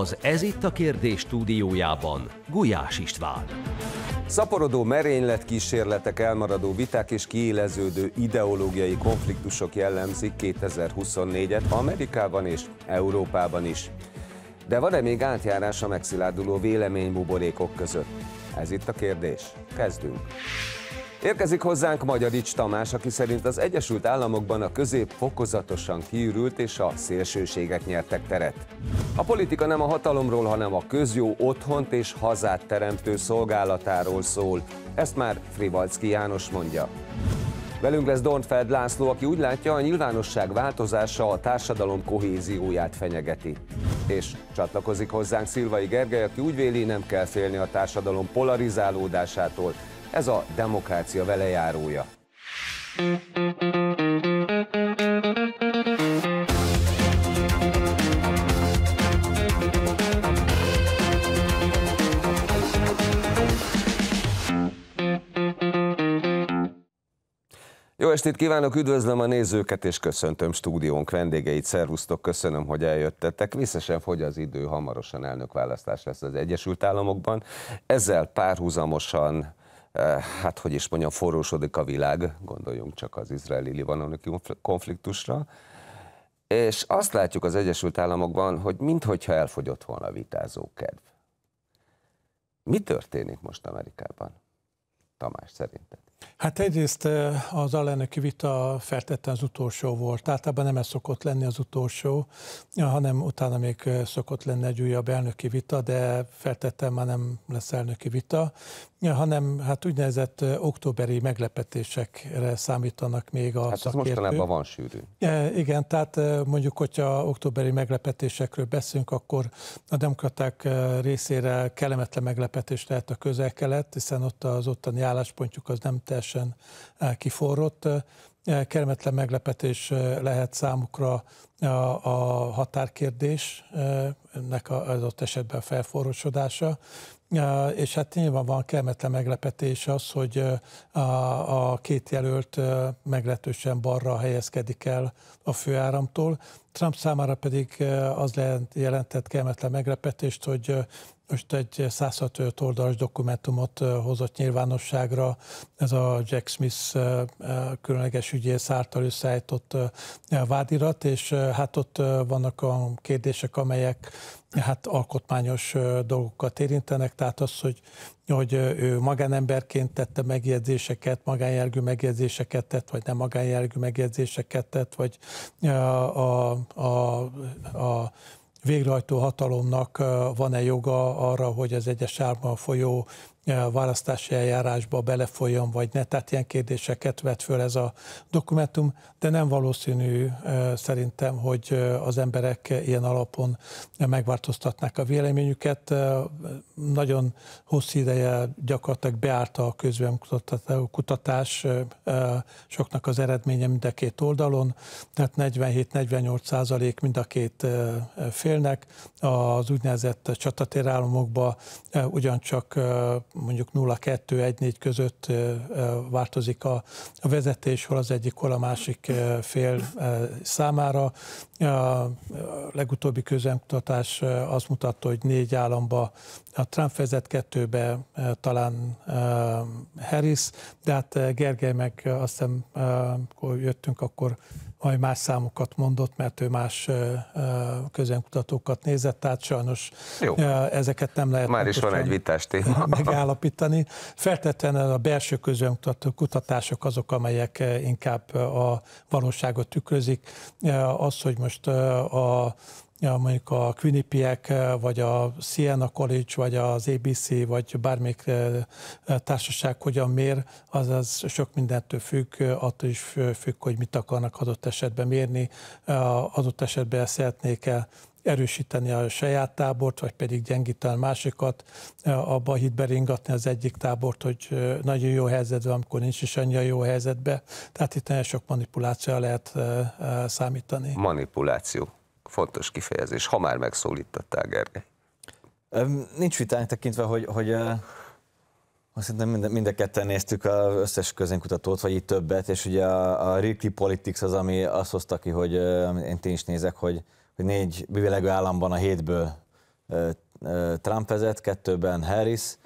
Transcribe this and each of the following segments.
Az Ez itt a kérdés stúdiójában Gulyás István. Szaporodó merénylet kísérletek, elmaradó viták és kiéleződő ideológiai konfliktusok jellemzik 2024-et Amerikában és Európában is. De van-e még átjárás a megszilárduló véleménybuborékok között? Ez itt a kérdés. Kezdünk! Érkezik hozzánk Magyarics Tamás, aki szerint az Egyesült Államokban a közép fokozatosan kiürült és a szélsőségek nyertek teret. A politika nem a hatalomról, hanem a közjó otthont és hazát teremtő szolgálatáról szól. Ezt már Frivalcki János mondja. Velünk lesz Dornfeld László, aki úgy látja, a nyilvánosság változása a társadalom kohézióját fenyegeti. És csatlakozik hozzánk Szilvai Gergely, aki úgy véli, nem kell félni a társadalom polarizálódásától, ez a demokrácia velejárója. Jó estét kívánok, üdvözlöm a nézőket, és köszöntöm stúdiónk vendégeit, szervusztok, köszönöm, hogy eljöttetek. Visszesen fogy az idő, hamarosan elnökválasztás lesz az Egyesült Államokban. Ezzel párhuzamosan Eh, hát hogy is mondjam, forrósodik a világ, gondoljunk csak az izraeli-libanoni konfliktusra, és azt látjuk az Egyesült Államokban, hogy minthogyha elfogyott volna a vitázókedv. Mi történik most Amerikában? Tamás szerinted? Hát egyrészt az alelnöki vita feltétlenül az utolsó volt. Általában nem ez szokott lenni az utolsó, hanem utána még szokott lenni egy újabb elnöki vita, de feltétlenül már nem lesz elnöki vita, hanem hát úgynevezett októberi meglepetésekre számítanak még a hát szakértők. Hát mostanában van sűrű. Igen, tehát mondjuk, hogyha októberi meglepetésekről beszélünk, akkor a demokraták részére kellemetlen meglepetés lehet a közel-kelet, hiszen ott az ottani álláspontjuk az nem teljesen teljesen eh, kiforrott. Eh, kermetlen meglepetés eh, lehet számukra a, a határkérdésnek ott esetben a felforrósodása. és hát nyilván van kermetlen meglepetés az, hogy a, a két jelölt meglehetősen balra helyezkedik el a főáramtól. Trump számára pedig az jelentett kermetlen meglepetést, hogy most egy 165 oldalas dokumentumot hozott nyilvánosságra, ez a Jack Smith különleges ügyész által összeállított vádirat, és hát ott vannak a kérdések, amelyek hát alkotmányos dolgokat érintenek, tehát az, hogy, hogy ő magánemberként tette megjegyzéseket, magánjelgű megjegyzéseket tett, vagy nem magánjelgű megjegyzéseket tett, vagy a, a, a, a végrehajtó hatalomnak van-e joga arra, hogy az egyes árban folyó E, választási eljárásba belefolyjon, vagy ne. Tehát ilyen kérdéseket vet föl ez a dokumentum, de nem valószínű e, szerintem, hogy e, az emberek ilyen alapon megváltoztatnák a véleményüket. Nagyon hosszú ideje gyakorlatilag beárta a kutatás soknak az eredménye mind a két oldalon, tehát 47-48 százalék mind a két félnek. Az úgynevezett csatatérállamokba ugyancsak mondjuk 0-2-1-4 között változik a vezetés, hol az egyik, hol a másik fél számára. A legutóbbi közönkutatás azt mutatta, hogy négy államba a Trump vezet kettőbe talán Harris, de hát Gergely meg azt hiszem, akkor jöttünk, akkor majd más számokat mondott, mert ő más közönkutatókat nézett, tehát sajnos Jó. ezeket nem lehet Már is van egy vitás téma. megállapítani. Feltétlenül a belső közönkutató kutatások azok, amelyek inkább a valóságot tükrözik. Az, hogy most most a a mondjuk a Quinnipiac vagy a Siena College, vagy az ABC, vagy bármelyik társaság hogyan mér, az, az sok mindentől függ, attól is függ, hogy mit akarnak adott esetben mérni, adott esetben szeretnék-e erősíteni a saját tábort, vagy pedig gyengíteni e, a másikat, abba hitbe ringatni az egyik tábort, hogy e, nagyon jó helyzetben, amikor nincs is annyira jó helyzetben. Tehát itt nagyon sok manipulációra lehet e, számítani. Manipuláció. Fontos kifejezés. Ha már megszólítottál, Gergely. Nincs vitány tekintve, hogy, hogy azt hiszem mind, mind a ketten néztük az összes közénkutatót, vagy itt többet, és ugye a, a Ricky Politics az, ami azt hozta ki, hogy én is nézek, hogy hogy négy bivilegő államban a hétből Trump vezet, kettőben Harris,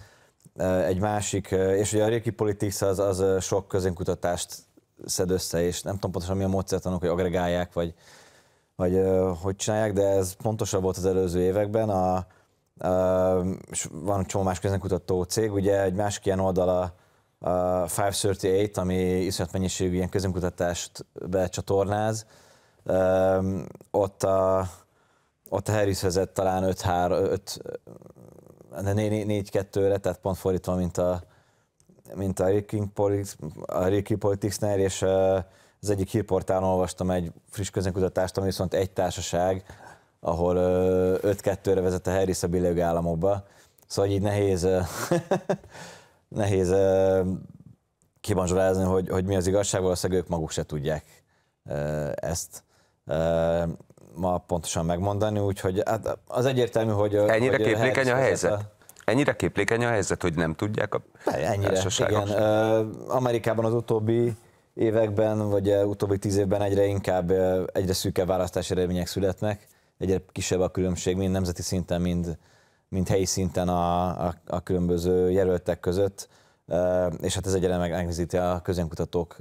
egy másik, és ugye a régi Politics az, az sok közénkutatást szed össze, és nem tudom pontosan mi a módszertanok, hogy agregálják, vagy, vagy hogy csinálják, de ez pontosabb volt az előző években. A, a, és van csomó más közénkutató cég, ugye egy másik ilyen oldala a 538, ami iszonyat mennyiségű ilyen közönkutatást becsatornáz, ott a, ott a Harris vezet talán 5-4-2-re, 3 tehát pont fordítva, mint a, mint a Riking Politics, a Riking Politics-nél, és az egyik hírportálon olvastam egy friss közönkutatást, ami viszont egy társaság, ahol 5-2-re vezet a Harris a billeg államokba. Szóval így nehéz, nehéz kibanzsolázni, hogy, hogy mi az igazság, valószínűleg ők maguk se tudják ezt ma pontosan megmondani, úgyhogy hát az egyértelmű, hogy... Ennyire hogy képlékeny a helyzet? A... Ennyire képlékeny a helyzet, hogy nem tudják a Ennyire, igen. Amerikában az utóbbi években, vagy utóbbi tíz évben egyre inkább, egyre szűkebb választási eredmények születnek, egyre kisebb a különbség, mind nemzeti szinten, mind, mind helyi szinten a, a, a különböző jelöltek között, és hát ez egyre megnehezíti a közönkutatók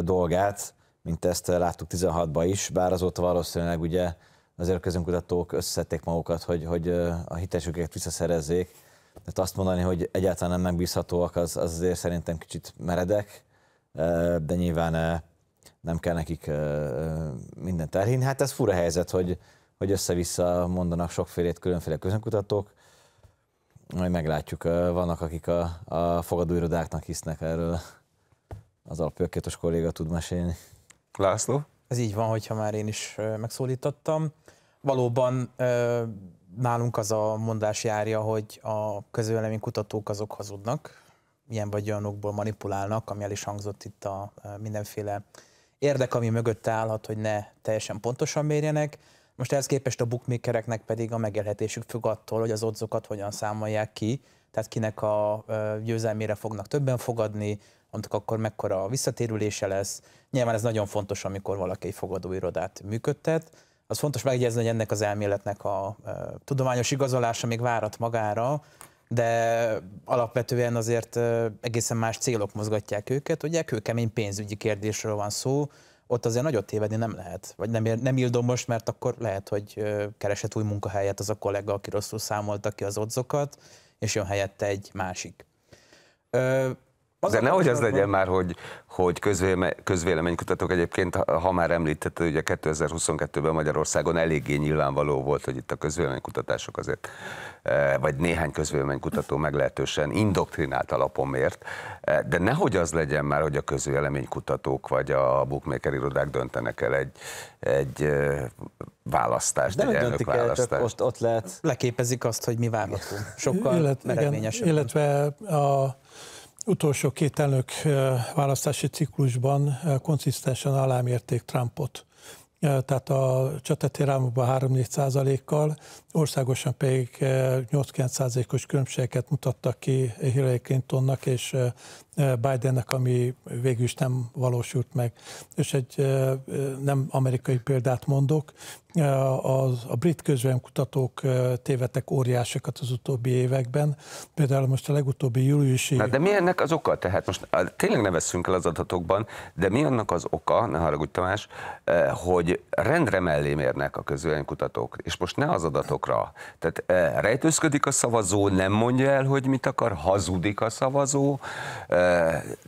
dolgát mint ezt láttuk 16-ban is, bár azóta valószínűleg ugye azért a közönkutatók összeszedték magukat, hogy, hogy a hitesüket visszaszerezzék. Tehát azt mondani, hogy egyáltalán nem megbízhatóak, az, az azért szerintem kicsit meredek, de nyilván nem kell nekik mindent elhinni. Hát ez fura helyzet, hogy, hogy össze-vissza mondanak sokfélét különféle közönkutatók. Majd meglátjuk, vannak, akik a, a fogadóirodáknak hisznek erről. Az alapjökkétos kolléga tud mesélni. László? Ez így van, hogyha már én is megszólítottam. Valóban nálunk az a mondás járja, hogy a kutatók azok hazudnak, ilyen vagy olyanokból manipulálnak, ami el is hangzott itt a mindenféle érdek, ami mögött állhat, hogy ne teljesen pontosan mérjenek. Most ehhez képest a bookmakereknek pedig a megélhetésük függ attól, hogy az odzokat hogyan számolják ki, tehát kinek a győzelmére fognak többen fogadni, annak akkor mekkora a visszatérülése lesz. Nyilván ez nagyon fontos, amikor valaki egy fogadóirodát működtet. Az fontos megjegyezni, hogy ennek az elméletnek a tudományos igazolása még várat magára, de alapvetően azért egészen más célok mozgatják őket. Ugye kőkemény pénzügyi kérdésről van szó, ott azért nagyot tévedni nem lehet. Vagy nem, nem ildom most, mert akkor lehet, hogy keresett új munkahelyet az a kollega, aki rosszul számolta ki az odzokat, és jön helyette egy másik. Az De nehogy az legyen már, hogy, hogy közvélemény, közvéleménykutatók egyébként, ha már említette, ugye 2022-ben Magyarországon eléggé nyilvánvaló volt, hogy itt a közvéleménykutatások azért, eh, vagy néhány közvéleménykutató meglehetősen indoktrinált alapon mért. Eh, de nehogy az legyen már, hogy a közvéleménykutatók vagy a bookmaker irodák döntenek el egy, egy eh, választást, De egy elnök választást. El, most ott lehet, leképezik azt, hogy mi várható. Sokkal illetve, eredményesebb. illetve a utolsó két elnök választási ciklusban konszisztensen alámérték Trumpot tehát a rámokban 3-4 százalékkal, országosan pedig 8-9 százalékos különbségeket mutattak ki Hillary Clintonnak és Bidennek, ami végül is nem valósult meg. És egy nem amerikai példát mondok, az, a brit kutatók tévedtek óriásokat az utóbbi években, például most a legutóbbi júliusi... Na, de mi ennek az oka? Tehát most tényleg ne veszünk el az adatokban, de mi annak az oka, ne haragudj Tamás, hogy rendre mellé mérnek a kutatók. és most ne az adatokra. Tehát rejtőzködik a szavazó, nem mondja el, hogy mit akar, hazudik a szavazó,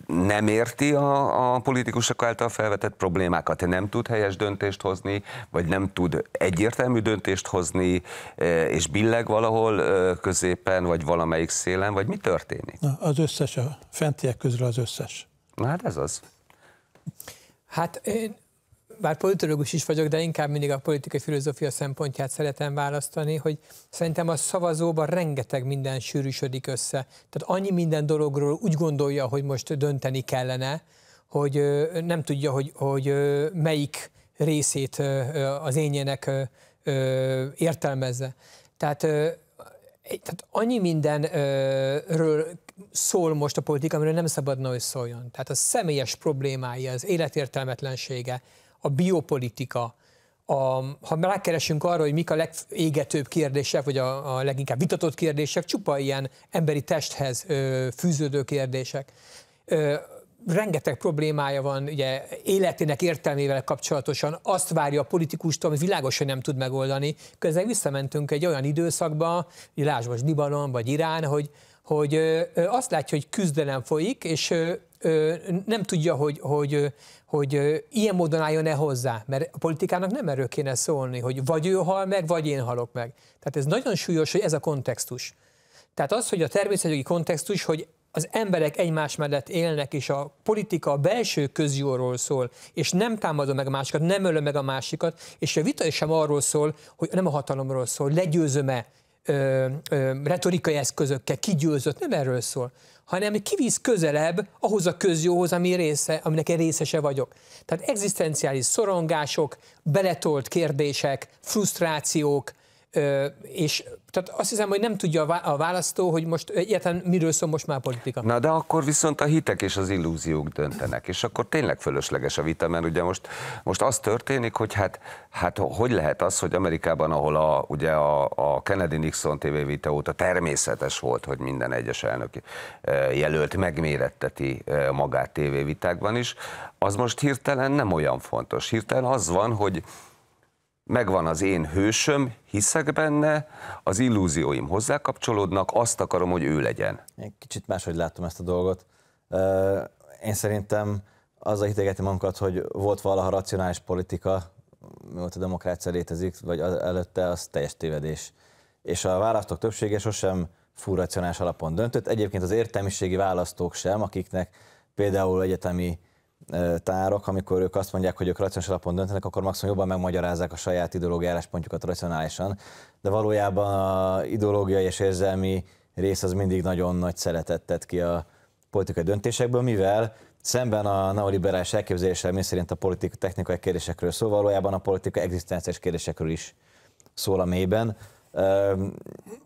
nem érti a, a politikusok által felvetett problémákat, nem tud helyes döntést hozni, vagy nem tud egyértelmű döntést hozni, e, és billeg valahol e, középen, vagy valamelyik szélen, vagy mi történik? Na, az összes, a fentiek közül az összes. Na hát ez az. Hát én bár politológus is vagyok, de inkább mindig a politikai filozófia szempontját szeretem választani, hogy szerintem a szavazóban rengeteg minden sűrűsödik össze. Tehát annyi minden dologról úgy gondolja, hogy most dönteni kellene, hogy nem tudja, hogy, hogy melyik részét az énjének értelmezze. Tehát, tehát annyi mindenről szól most a politika, amiről nem szabadna, hogy szóljon. Tehát a személyes problémái, az életértelmetlensége, a biopolitika, a, ha rákeresünk arra, hogy mik a legégetőbb kérdések, vagy a, a leginkább vitatott kérdések, csupa ilyen emberi testhez ö, fűződő kérdések. Ö, rengeteg problémája van ugye, életének értelmével kapcsolatosan, azt várja a politikustól, amit világosan nem tud megoldani. Közben visszamentünk egy olyan időszakba, hogy lásd most Libanon vagy Irán, hogy, hogy ö, azt látja, hogy küzdelem folyik, és nem tudja, hogy, hogy, hogy ilyen módon álljon-e hozzá, mert a politikának nem erről kéne szólni, hogy vagy ő hal meg, vagy én halok meg. Tehát ez nagyon súlyos, hogy ez a kontextus. Tehát az, hogy a természetjogi kontextus, hogy az emberek egymás mellett élnek, és a politika a belső közjóról szól, és nem támadom meg a másikat, nem ölöm meg a másikat, és a vita sem arról szól, hogy nem a hatalomról szól, legyőzöm-e retorikai eszközökkel, kigyőzött, nem erről szól, hanem kivisz közelebb ahhoz a közjóhoz, ami része, aminek én részese vagyok. Tehát egzisztenciális szorongások, beletolt kérdések, frusztrációk, Ö, és tehát azt hiszem, hogy nem tudja a választó, hogy most egyetlen miről szól most már a politika. Na de akkor viszont a hitek és az illúziók döntenek, és akkor tényleg fölösleges a vita, mert ugye most, most az történik, hogy hát, hát hogy lehet az, hogy Amerikában, ahol a, ugye a, a Kennedy-Nixon TV vita óta természetes volt, hogy minden egyes elnöki jelölt megméretteti magát vitákban is, az most hirtelen nem olyan fontos. Hirtelen az van, hogy megvan az én hősöm, hiszek benne, az illúzióim hozzákapcsolódnak, azt akarom, hogy ő legyen. Én kicsit máshogy látom ezt a dolgot. Én szerintem az a hitegeti magunkat, hogy volt valaha racionális politika, mióta a demokrácia létezik, vagy az előtte, az teljes tévedés. És a választók többsége sosem fúr racionális alapon döntött. Egyébként az értelmiségi választók sem, akiknek például egyetemi tárok, amikor ők azt mondják, hogy ők racionális alapon döntenek, akkor maximum jobban megmagyarázzák a saját ideológiai álláspontjukat racionálisan, de valójában a ideológiai és érzelmi rész az mindig nagyon nagy szeretet tett ki a politikai döntésekből, mivel szemben a neoliberális elképzeléssel, mi szerint a politika technikai kérdésekről szól, valójában a politika egzisztenciális kérdésekről is szól a mélyben.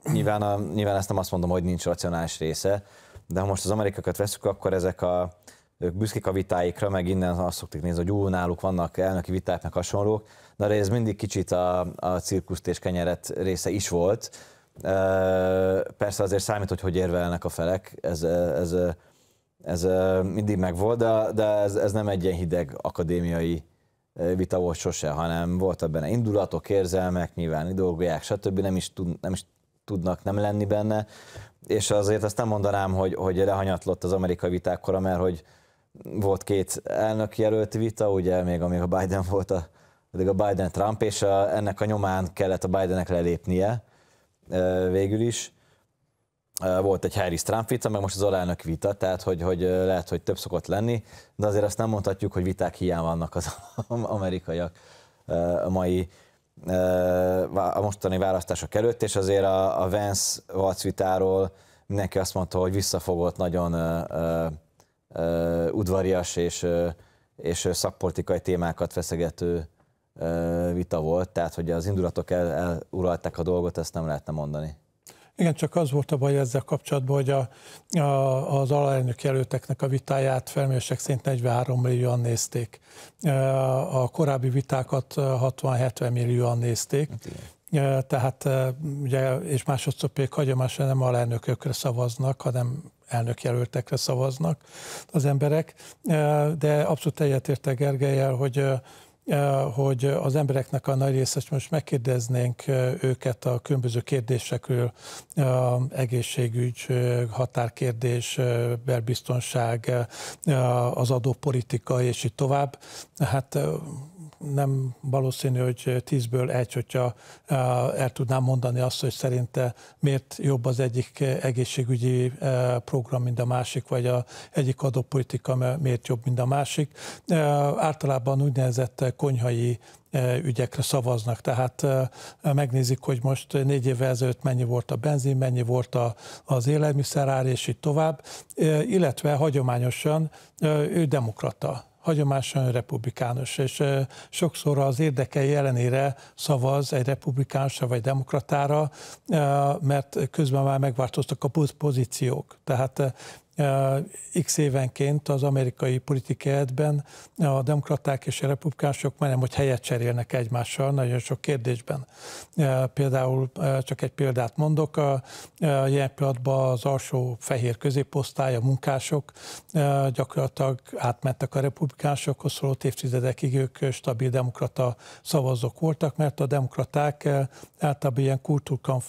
Nyilván, a, nyilván ezt nem azt mondom, hogy nincs racionális része, de ha most az amerikakat veszük, akkor ezek a ők büszkék a vitáikra, meg innen azt szokták nézni, hogy ú, náluk vannak elnöki viták, meg hasonlók, de ez mindig kicsit a, a cirkuszt és kenyeret része is volt. Persze azért számít, hogy hogy érvelnek a felek, ez, ez, ez mindig megvolt, de, de ez, ez nem egy ilyen hideg akadémiai vita volt sose, hanem voltak benne indulatok, érzelmek, nyilván idolgolják, stb. Nem is, tud, nem is tudnak nem lenni benne, és azért azt nem mondanám, hogy, hogy lehanyatlott az amerikai vitákkora, mert hogy volt két elnökjelölt vita, ugye még amíg a Biden volt, a, pedig a Biden-Trump, és a, ennek a nyomán kellett a Bidennek lelépnie végül is. Volt egy Harris-Trump vita, meg most az alelnök vita, tehát hogy, hogy lehet, hogy több szokott lenni, de azért azt nem mondhatjuk, hogy viták hiány vannak az amerikaiak a mai a mostani választások előtt, és azért a, a Vance valc vitáról mindenki azt mondta, hogy visszafogott, nagyon udvarias és, és szakpolitikai témákat feszegető vita volt, tehát hogy az indulatok el, eluralták a dolgot, ezt nem lehetne mondani. Igen, csak az volt a baj ezzel kapcsolatban, hogy a, a, az alelnök jelölteknek a vitáját felmérések szerint 43 millióan nézték. A korábbi vitákat 60-70 millióan nézték. Hát igen. Tehát ugye, és másodszor pedig hagyomásra nem alelnökökre szavaznak, hanem elnökjelöltekre szavaznak az emberek, e, de abszolút egyetértek Gergelyel, hogy e, e, hogy az embereknek a nagy része, most megkérdeznénk őket a különböző kérdésekről, egészségügy, határkérdés, belbiztonság, az adópolitika, és így tovább, hát nem valószínű, hogy tízből egy, hogyha el tudnám mondani azt, hogy szerinte miért jobb az egyik egészségügyi program, mint a másik, vagy a egyik adópolitika miért jobb, mint a másik. Általában úgynevezett konyhai ügyekre szavaznak. Tehát megnézik, hogy most négy évvel ezelőtt mennyi volt a benzin, mennyi volt a, az élelmiszerár, és így tovább. Illetve hagyományosan ő demokrata hagyományosan republikánus, és sokszor az érdekei ellenére szavaz egy republikánusra vagy demokratára, mert közben már megváltoztak a pozíciók. Tehát x évenként az amerikai politikájában a demokraták és a republikások majdnem, hogy helyet cserélnek egymással nagyon sok kérdésben. Például csak egy példát mondok, a jelen pillanatban az alsó fehér középosztály, a munkások gyakorlatilag átmentek a republikánusokhoz, szóló évtizedekig ők stabil demokrata szavazók voltak, mert a demokraták általában ilyen kultúrkamp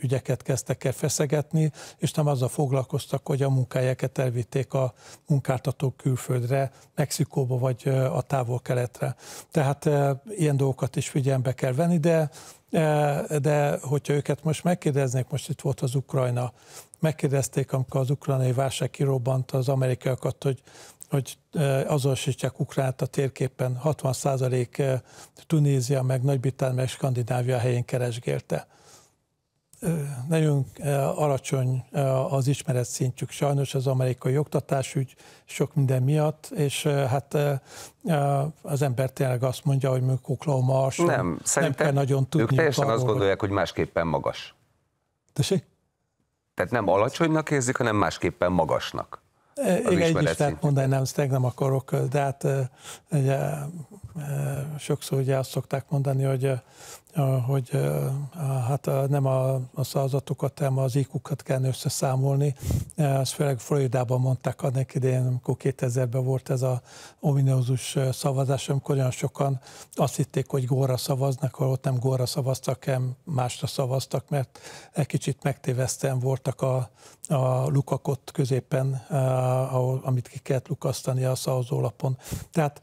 ügyeket kezdtek el feszegetni, és nem azzal foglalkoztak, hogy a munkások munkahelyeket elvitték a munkáltatók külföldre, Mexikóba vagy a távol-keletre. Tehát ilyen dolgokat is figyelembe kell venni, de de hogyha őket most megkérdeznék, most itt volt az Ukrajna, megkérdezték, amikor az ukrajnai válság kirobbant az amerikaiakat, hogy hogy azonosítják Ukránt a térképen, 60% Tunézia, meg Nagy-Britannia, meg Skandinávia helyén keresgélte nagyon alacsony az ismeret szintjük. sajnos az amerikai oktatásügy sok minden miatt, és hát az ember tényleg azt mondja, hogy mondjuk Oklahoma alsó, nem, nem kell nagyon tudni. Ők teljesen valóra. azt gondolják, hogy másképpen magas. Tessék? Tehát nem alacsonynak érzik, hanem másképpen magasnak. Az Igen, így is lehet mondani, nem, ezt nem akarok, de hát ugye, sokszor ugye azt szokták mondani, hogy hogy hát nem a szavazatokat, hanem az IQ-kat kell összeszámolni. Ezt főleg Floridában mondták annak idején, amikor 2000-ben volt ez a ominózus szavazás, amikor olyan sokan azt hitték, hogy góra szavaznak, ahol ott nem góra szavaztak, hanem másra szavaztak, mert egy kicsit megtévesztően voltak a, a lukakot középen, ahol, amit ki kellett lukasztani a szavazólapon. Tehát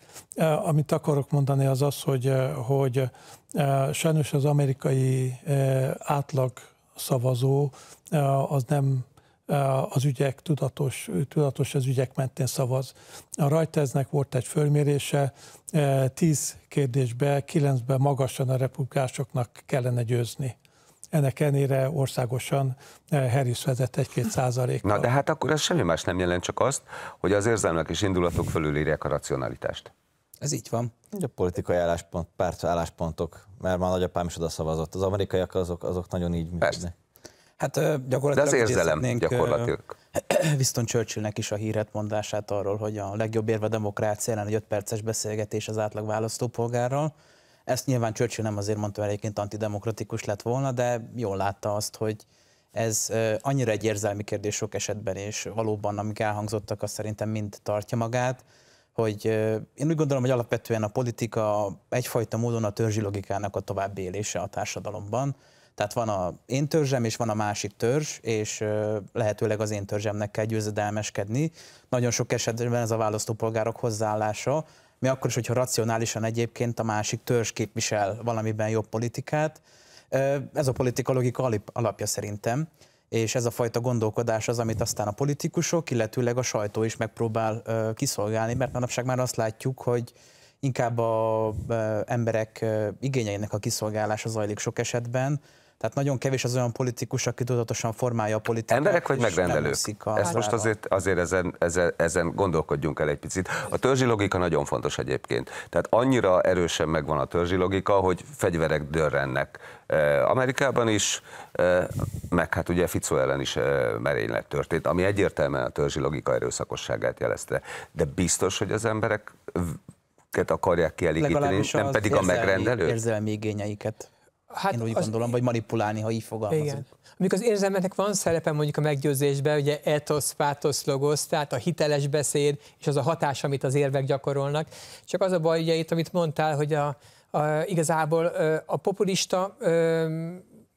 amit akarok mondani az az, hogy, hogy Sajnos az amerikai átlag szavazó az nem az ügyek tudatos, tudatos az ügyek mentén szavaz. A Rajteznek volt egy fölmérése, tíz kérdésbe, kilencben magasan a republikásoknak kellene győzni. Ennek ennére országosan Harris vezet egy-két százalékkal. Na de hát akkor ez semmi más nem jelent, csak azt, hogy az érzelmek és indulatok írják a racionalitást. Ez így van. a politikai álláspont, párt álláspontok, mert már nagyapám is oda szavazott. Az amerikaiak azok, azok nagyon így működnek. Hát gyakorlatilag... De az érzelem gyakorlatilag. Winston Churchillnek is a híret mondását arról, hogy a legjobb érve a demokrácia ellen egy 5 perces beszélgetés az átlag választópolgárral. Ezt nyilván Churchill nem azért mondta, mert egyébként antidemokratikus lett volna, de jól látta azt, hogy ez annyira egy érzelmi kérdés sok esetben, és valóban, amik elhangzottak, azt szerintem mind tartja magát hogy én úgy gondolom, hogy alapvetően a politika egyfajta módon a törzsi logikának a további élése a társadalomban. Tehát van a én törzsem, és van a másik törzs, és lehetőleg az én törzsemnek kell győzedelmeskedni. Nagyon sok esetben ez a választópolgárok hozzáállása, mi akkor is, hogyha racionálisan egyébként a másik törzs képvisel valamiben jobb politikát. Ez a politika logika alapja szerintem és ez a fajta gondolkodás az, amit aztán a politikusok, illetőleg a sajtó is megpróbál kiszolgálni, mert manapság már azt látjuk, hogy inkább a emberek igényeinek a kiszolgálása zajlik sok esetben, tehát nagyon kevés az olyan politikus, aki tudatosan formálja a politikát. Emberek vagy megrendelők? Ez Ezt most azért, azért ezen, ezen, ezen gondolkodjunk el egy picit. A törzsi logika nagyon fontos egyébként. Tehát annyira erősen megvan a törzsi logika, hogy fegyverek dörrennek. Eh, Amerikában is, eh, meg hát ugye Ficó ellen is eh, merénylet történt, ami egyértelműen a törzsi logika erőszakosságát jelezte. De biztos, hogy az emberek akarják kielégíteni, nem pedig érzelmi, a megrendelő? Érzelmi igényeiket. Hát Én úgy az, gondolom, vagy manipulálni, ha így fogalmazok. Igen. Amikor az érzelmeknek van szerepe mondjuk a meggyőzésben, ugye etosz, pátosz, logosz, tehát a hiteles beszéd, és az a hatás, amit az érvek gyakorolnak. Csak az a baj, ugye itt, amit mondtál, hogy a, a, igazából a populista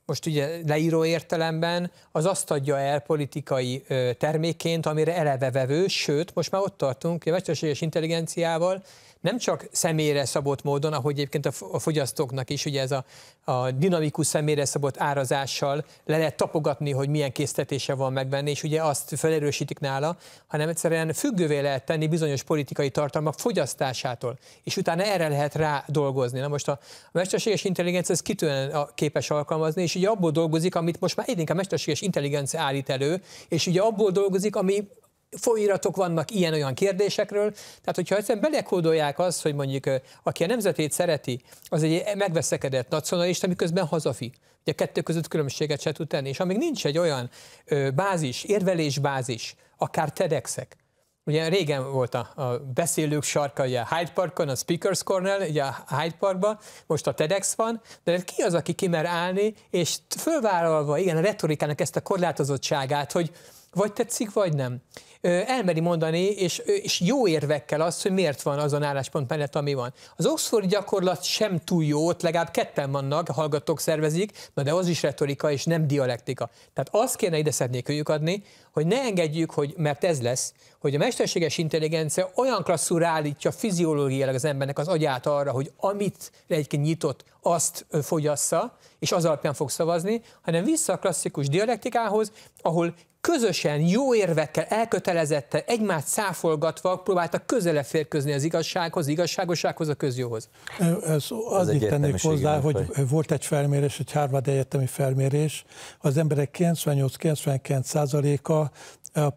most ugye leíró értelemben, az azt adja el politikai termékként, amire eleve vevő, sőt, most már ott tartunk, a mesterséges intelligenciával nem csak személyre szabott módon, ahogy egyébként a fogyasztóknak is, ugye ez a, a dinamikus személyre szabott árazással le lehet tapogatni, hogy milyen késztetése van megvenni, és ugye azt felerősítik nála, hanem egyszerűen függővé lehet tenni bizonyos politikai tartalmak fogyasztásától, és utána erre lehet rá dolgozni. Na most a, a mesterséges intelligencia ezt kitűnően képes alkalmazni, és ugye abból dolgozik, amit most már egyébként a mesterséges intelligencia állít elő, és ugye abból dolgozik, ami, folyiratok vannak ilyen-olyan kérdésekről, tehát hogyha egyszerűen belekódolják azt, hogy mondjuk aki a nemzetét szereti, az egy megveszekedett nacionalista, miközben hazafi. Ugye a kettő között különbséget se tud tenni. És amíg nincs egy olyan ö, bázis, érvelésbázis, akár tedx Ugye régen volt a, a beszélők sarka, ugye a Hyde Parkon, a Speakers Corner, ugye a Hyde Parkban, most a TEDx van, de hát ki az, aki kimer állni, és fölvállalva, igen, a retorikának ezt a korlátozottságát, hogy vagy tetszik, vagy nem elmeri mondani, és, és jó érvekkel azt, hogy miért van azon álláspont mellett, ami van. Az Oxford gyakorlat sem túl jó, ott legalább ketten vannak, hallgatók szervezik, na de az is retorika, és nem dialektika. Tehát azt kéne ide szednék adni, hogy ne engedjük, hogy, mert ez lesz, hogy a mesterséges intelligencia olyan klasszul állítja fiziológiailag az embernek az agyát arra, hogy amit egyébként nyitott, azt fogyassza, és az alapján fog szavazni, hanem vissza a klasszikus dialektikához, ahol közösen jó érvekkel elkötelezett kötelezette, egymást száfolgatva próbáltak közele férközni az igazsághoz, az igazságosághoz, a közjóhoz. Ez, az itt tennék hozzá, hogy vagy? volt egy felmérés, egy Harvard egyetemi felmérés, az emberek 98-99 százaléka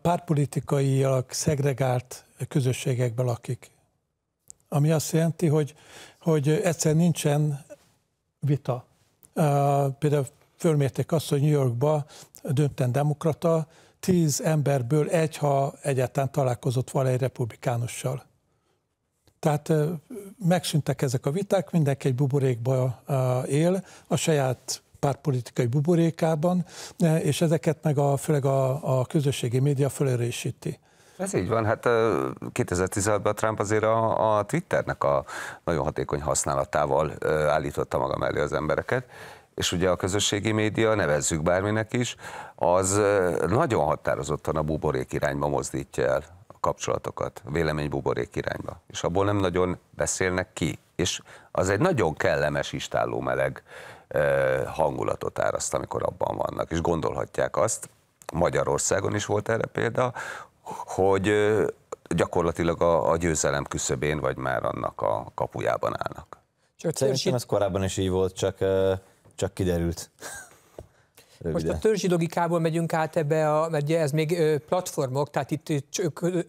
pártpolitikailag szegregált közösségekben lakik. Ami azt jelenti, hogy, hogy egyszer nincsen vita. Uh, például fölmérték azt, hogy New Yorkba dönten demokrata, tíz emberből egy, ha egyáltalán találkozott valami republikánussal. Tehát megszűntek ezek a viták, mindenki egy buborékba él, a saját pártpolitikai buborékában, és ezeket meg a, főleg a, a közösségi média fölörésíti. Ez így van, hát 2016-ban Trump azért a, a Twitternek a nagyon hatékony használatával állította maga mellé az embereket, és ugye a közösségi média, nevezzük bárminek is, az nagyon határozottan a buborék irányba mozdítja el a kapcsolatokat, a buborék irányba, és abból nem nagyon beszélnek ki. És az egy nagyon kellemes, istálló meleg hangulatot áraszt, amikor abban vannak, és gondolhatják azt, Magyarországon is volt erre példa, hogy gyakorlatilag a, a győzelem küszöbén, vagy már annak a kapujában állnak. Csak szerintem ez korábban is így volt, csak csak kiderült. Rövide. Most a törzsi logikából megyünk át ebbe, a, mert ugye ez még platformok, tehát itt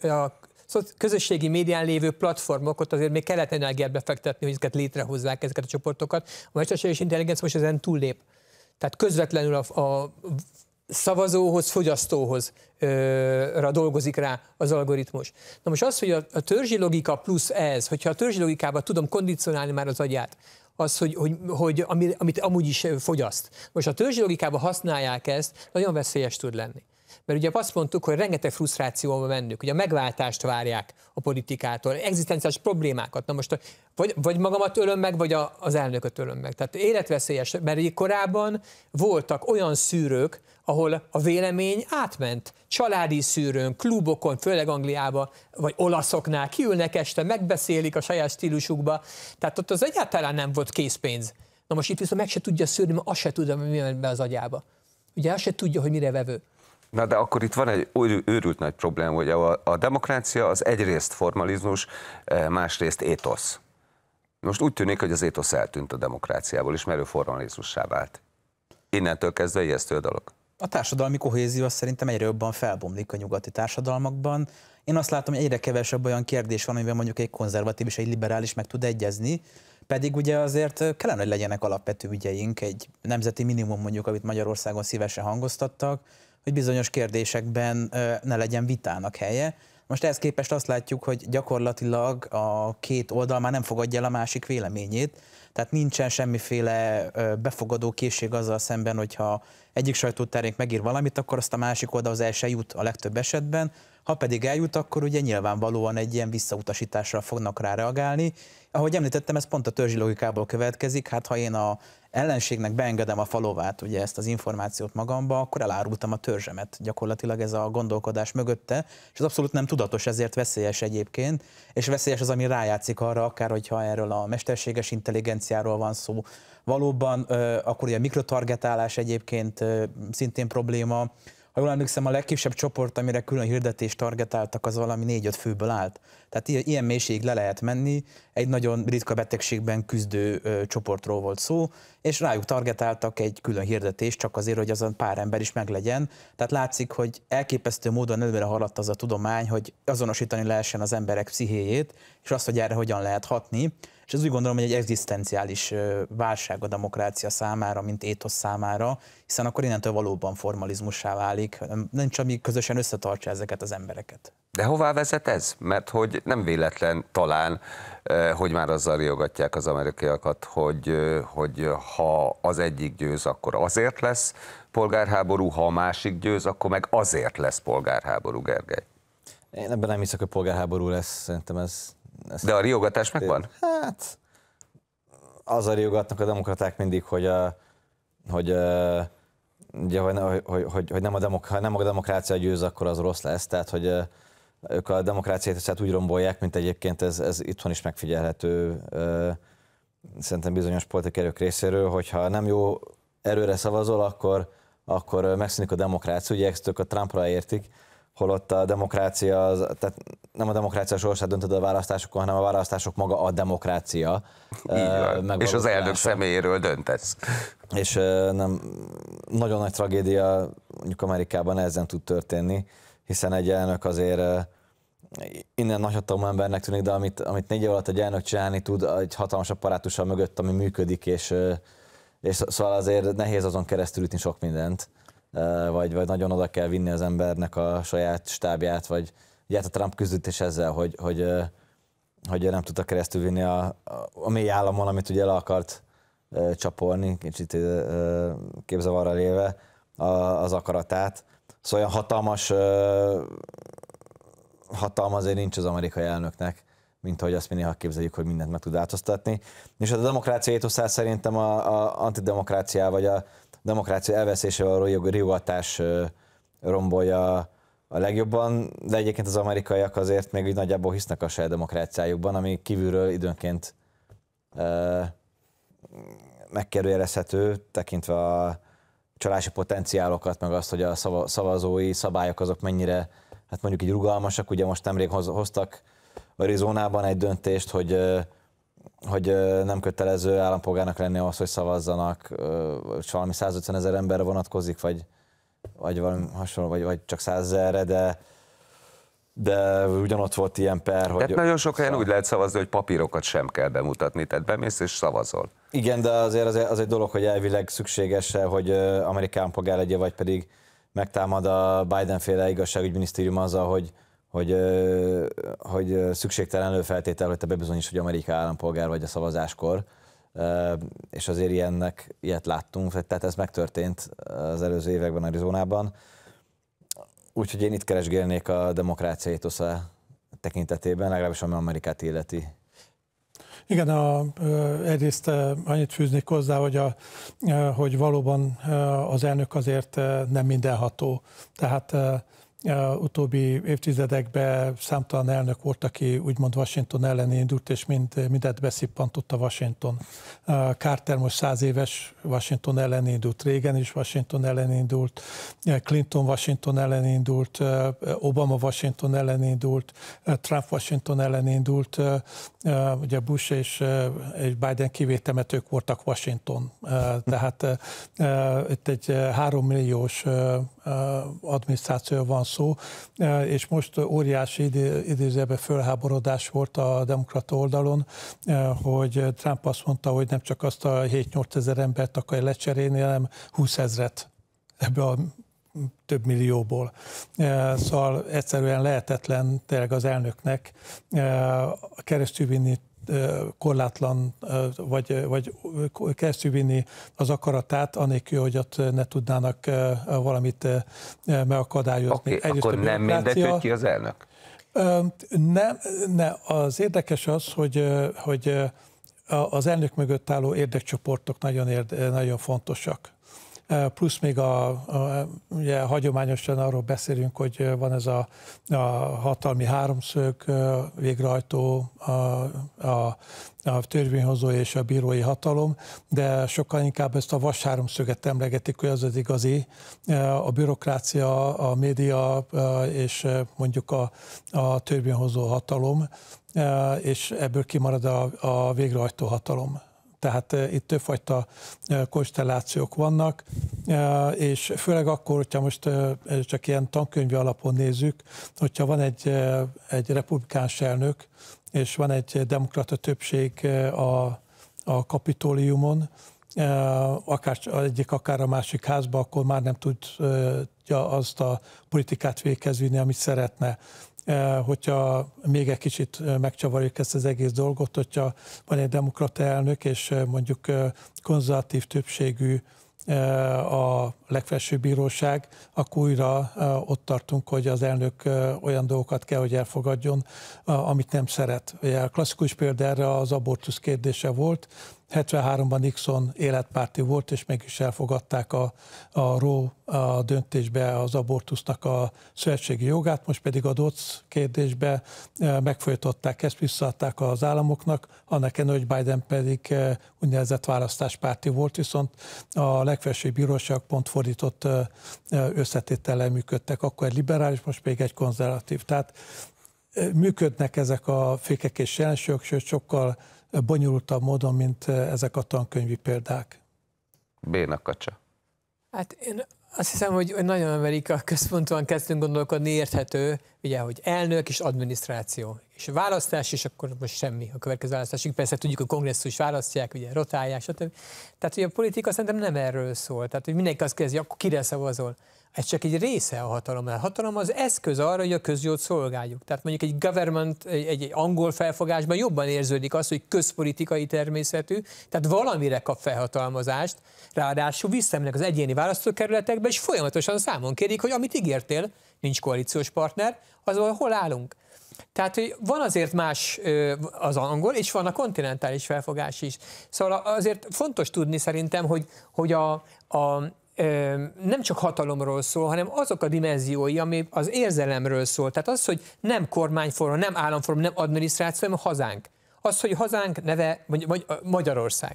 a közösségi médián lévő platformok, ott azért még kellett energiát befektetni, hogy ezeket létrehozzák, ezeket a csoportokat. A mesterséges intelligencia most ezen túllép. Tehát közvetlenül a, a szavazóhoz, fogyasztóhoz ö, dolgozik rá az algoritmus. Na most az, hogy a, a törzsi logika plusz ez, hogyha a törzsi logikában tudom kondicionálni már az agyát, az, hogy, hogy, hogy amit amúgy is fogyaszt. Most a törzsi logikában használják ezt, nagyon veszélyes tud lenni. Mert ugye azt mondtuk, hogy rengeteg frusztrációban mennünk, hogy a megváltást várják a politikától, egzisztenciális problémákat. Na most vagy, vagy magamat ölöm meg, vagy a, az elnököt ölöm meg. Tehát életveszélyes, mert korábban voltak olyan szűrők, ahol a vélemény átment. Családi szűrőn, klubokon, főleg Angliába, vagy olaszoknál kiülnek este, megbeszélik a saját stílusukba. Tehát ott az egyáltalán nem volt készpénz. Na most itt viszont meg se tudja szűrni, mert azt se tudja, mi jön be az agyába. Ugye azt se tudja, hogy mire vevő. Na de akkor itt van egy őrült nagy probléma, hogy a, a demokrácia az egyrészt formalizmus, e, másrészt étosz. Most úgy tűnik, hogy az étosz eltűnt a demokráciából, és merő formalizmussá vált. Innentől kezdve ijesztő a dolog. A társadalmi kohézió szerintem egyre jobban felbomlik a nyugati társadalmakban. Én azt látom, hogy egyre kevesebb olyan kérdés van, amiben mondjuk egy konzervatív és egy liberális meg tud egyezni, pedig ugye azért kellene, hogy legyenek alapvető ügyeink, egy nemzeti minimum mondjuk, amit Magyarországon szívesen hangoztattak, hogy bizonyos kérdésekben ne legyen vitának helye. Most ehhez képest azt látjuk, hogy gyakorlatilag a két oldal már nem fogadja el a másik véleményét, tehát nincsen semmiféle befogadó készség azzal szemben, hogyha egyik sajtótermék megír valamit, akkor azt a másik oldal az első jut a legtöbb esetben, ha pedig eljut, akkor ugye nyilvánvalóan egy ilyen visszautasításra fognak rá reagálni. Ahogy említettem, ez pont a törzsi logikából következik, hát ha én a ellenségnek beengedem a falovát, ugye ezt az információt magamba, akkor elárultam a törzsemet. Gyakorlatilag ez a gondolkodás mögötte, és ez abszolút nem tudatos, ezért veszélyes egyébként, és veszélyes az, ami rájátszik arra, akár hogyha erről a mesterséges intelligenciáról van szó. Valóban akkor ugye a mikrotargetálás egyébként szintén probléma, ha jól emlékszem, a legkisebb csoport, amire külön hirdetést targetáltak, az valami négy-öt főből állt. Tehát ilyen, ilyen mélység le lehet menni, egy nagyon ritka betegségben küzdő ö, csoportról volt szó, és rájuk targetáltak egy külön hirdetést, csak azért, hogy azon pár ember is meglegyen. Tehát látszik, hogy elképesztő módon előre haladt az a tudomány, hogy azonosítani lehessen az emberek pszichéjét, és azt, hogy erre hogyan lehet hatni. És ez úgy gondolom, hogy egy egzisztenciális válság a demokrácia számára, mint étosz számára, hiszen akkor innentől valóban formalizmussá válik, nem csak ami közösen összetartsa ezeket az embereket. De hová vezet ez? Mert hogy nem véletlen talán, hogy már azzal riogatják az amerikaiakat, hogy, hogy ha az egyik győz, akkor azért lesz polgárháború, ha a másik győz, akkor meg azért lesz polgárháború, Gergely. Én ebben nem hiszek, hogy polgárháború lesz, szerintem ez ezt De a riogatás megvan? Hát az a riogatnak a demokraták mindig, hogy, a, hogy ugye, hogy, hogy, hogy, hogy nem, a demok, ha nem a demokrácia győz, akkor az rossz lesz. Tehát, hogy ők a demokráciát hát úgy rombolják, mint egyébként ez, ez itthon is megfigyelhető szerintem bizonyos politikai erők részéről, hogyha nem jó erőre szavazol, akkor, akkor megszűnik a demokrácia. Ugye ezt ők a Trumpra értik, holott a demokrácia, az, tehát nem a demokrácia sorsát döntöd a választásokon, hanem a választások maga a demokrácia. Így van. És az elnök személyéről döntesz. És nem, nagyon nagy tragédia mondjuk Amerikában ezen tud történni, hiszen egy elnök azért innen nagyhatalmú embernek tűnik, de amit, amit négy év alatt egy elnök csinálni tud, egy hatalmas apparátussal mögött, ami működik, és, és szóval azért nehéz azon keresztül ütni sok mindent vagy, vagy nagyon oda kell vinni az embernek a saját stábját, vagy ugye hát a Trump küzdött is ezzel, hogy, hogy, hogy nem tudta keresztül vinni a, a, a mély államon, amit ugye le akart csapolni, kicsit léve a az akaratát. Szóval olyan hatalmas hatalma azért nincs az amerikai elnöknek, mint ahogy azt mi néha képzeljük, hogy mindent meg tud változtatni. És a demokrácia étoszál szerintem a, a antidemokráciá, vagy a, demokrácia elveszése a riogatás rombolja a legjobban, de egyébként az amerikaiak azért még úgy nagyjából hisznek a saját demokráciájukban, ami kívülről időnként uh, megkerüljelezhető, tekintve a csalási potenciálokat, meg azt, hogy a szavazói szabályok azok mennyire, hát mondjuk így rugalmasak. Ugye most nemrég hoztak Arizonában egy döntést, hogy hogy nem kötelező állampolgárnak lenni ahhoz, hogy szavazzanak, és valami 150 ezer emberre vonatkozik, vagy, vagy valami hasonló, vagy, vagy csak 100 ezerre, de, de ugyanott volt ilyen per, hogy... Tehát nagyon sok helyen szóval- úgy lehet szavazni, hogy papírokat sem kell bemutatni, tehát bemész és szavazol. Igen, de azért az, az egy dolog, hogy elvileg szükséges hogy amerikán polgár legyen, vagy pedig megtámad a Biden-féle igazságügyminisztérium azzal, hogy hogy, hogy szükségtelen előfeltétel, hogy te bebizonyíts, hogy Amerika állampolgár vagy a szavazáskor, és azért ilyennek, ilyet láttunk, tehát ez megtörtént az előző években Arizonában. Úgyhogy én itt keresgélnék a demokrácia étosza tekintetében, legalábbis ami Amerikát illeti. Igen, a, egyrészt annyit fűznék hozzá, hogy, a, hogy valóban az elnök azért nem mindenható. Tehát utóbbi évtizedekben számtalan elnök volt, aki úgymond Washington ellen indult, és mind, mindet a Washington. Carter most száz éves Washington ellen indult, Reagan is Washington ellen indult, Clinton Washington ellen indult, Obama Washington ellen indult, Trump Washington ellen indult, ugye Bush és, és Biden kivétemet ők voltak Washington. Tehát itt egy három milliós Eh, adminisztrációja van szó, eh, és most óriási idézőbe fölháborodás volt a demokrata oldalon, eh, hogy Trump azt mondta, hogy nem csak azt a 7-8 ezer embert akarja lecserélni, hanem 20 ezret ebből a több millióból. Szóval egyszerűen lehetetlen tényleg az elnöknek vinni korlátlan, vagy, vagy keresztülvinni az akaratát, anélkül, hogy ott ne tudnának valamit megakadályozni. Okay, akkor a nem mindegy, hogy ki az elnök? Nem, ne, az érdekes az, hogy, hogy az elnök mögött álló érdekcsoportok nagyon, érde, nagyon fontosak plusz még a, a ugye hagyományosan arról beszélünk, hogy van ez a, a hatalmi háromszög végrehajtó, a, a, a törvényhozó és a bírói hatalom, de sokkal inkább ezt a vas háromszöget emlegetik, hogy az az igazi, a bürokrácia, a média és mondjuk a, a törvényhozó hatalom, és ebből kimarad a, a végrehajtó hatalom. Tehát itt többfajta konstellációk vannak, és főleg akkor, hogyha most csak ilyen tankönyvi alapon nézzük, hogyha van egy, egy republikáns elnök, és van egy demokrata többség a, a kapitóliumon, akár egyik, akár a másik házba, akkor már nem tudja azt a politikát végezni, amit szeretne. Eh, hogyha még egy kicsit eh, megcsavarjuk ezt az egész dolgot, hogyha van egy demokrata elnök, és eh, mondjuk konzervatív többségű a legfelsőbb bíróság, akkor újra ott tartunk, hogy az elnök olyan dolgokat kell, hogy elfogadjon, amit nem szeret. A klasszikus példa erre az abortusz kérdése volt, 73-ban Nixon életpárti volt, és mégis elfogadták a, a Ró a döntésbe az abortusznak a szövetségi jogát, most pedig a DOC kérdésbe e, megfolytották ezt, visszaadták az államoknak, annak ellenére, hogy Biden pedig e, úgynevezett választáspárti volt, viszont a legfelsőbb bíróság pont fordított e, összetétellel működtek. Akkor egy liberális, most pedig egy konzervatív. Tehát működnek ezek a fékek és jelenségek, sőt sokkal bonyolultabb módon, mint eh, ezek a tankönyvi példák. Béna Kacsa. Hát én azt hiszem, hogy nagyon Amerika központúan kezdtünk gondolkodni, érthető, ugye, hogy elnök és adminisztráció, és a választás, és akkor most semmi a következő választásig. Persze tudjuk, hogy kongresszus választják, ugye rotálják, stb. Tehát, hogy a politika szerintem nem erről szól. Tehát, hogy mindenki azt kérdezi, akkor kire szavazol ez csak egy része a hatalom. A hatalom az eszköz arra, hogy a közjót szolgáljuk. Tehát mondjuk egy government, egy, egy angol felfogásban jobban érződik az, hogy közpolitikai természetű, tehát valamire kap felhatalmazást, ráadásul visszamennek az egyéni választókerületekbe, és folyamatosan számon kérik, hogy amit ígértél, nincs koalíciós partner, azon hol állunk. Tehát, hogy van azért más az angol, és van a kontinentális felfogás is. Szóval azért fontos tudni szerintem, hogy, hogy a, a, nem csak hatalomról szól, hanem azok a dimenziói, ami az érzelemről szól. Tehát az, hogy nem kormányforma, nem államforma, nem adminisztráció, hanem a hazánk. Az, hogy hazánk neve vagy Magyarország.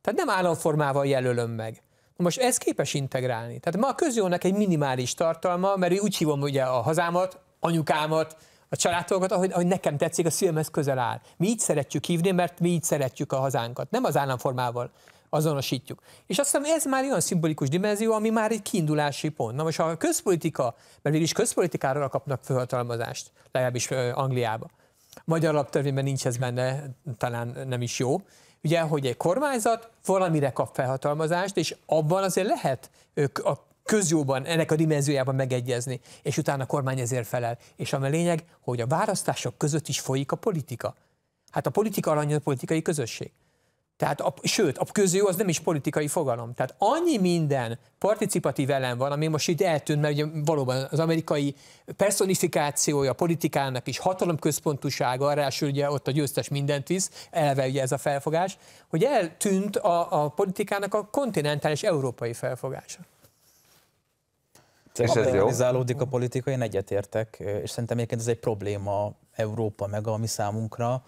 Tehát nem államformával jelölöm meg. Most ez képes integrálni. Tehát ma a közjónak egy minimális tartalma, mert úgy hívom ugye a hazámat, anyukámat, a családokat, ahogy, ahogy nekem tetszik, a szívemhez közel áll. Mi így szeretjük hívni, mert mi így szeretjük a hazánkat. Nem az államformával azonosítjuk. És aztán ez már olyan szimbolikus dimenzió, ami már egy kiindulási pont. Na most ha a közpolitika, mert mégis közpolitikára kapnak felhatalmazást, legalábbis Angliába. Magyar alaptörvényben nincs ez benne, talán nem is jó. Ugye, hogy egy kormányzat valamire kap felhatalmazást, és abban azért lehet a közjóban, ennek a dimenziójában megegyezni, és utána a kormány ezért felel. És ami a lényeg, hogy a választások között is folyik a politika. Hát a politika alanya a politikai közösség. Tehát a, sőt, a közjó az nem is politikai fogalom. Tehát annyi minden participatív elem van, ami most itt eltűnt, mert ugye valóban az amerikai personifikációja politikának is, hatalom központusága, ráadásul ugye ott a győztes mindent visz, elve ugye ez a felfogás, hogy eltűnt a, a politikának a kontinentális európai felfogása. És ez jó? a politika, én egyetértek, és szerintem egyébként ez egy probléma Európa meg a mi számunkra,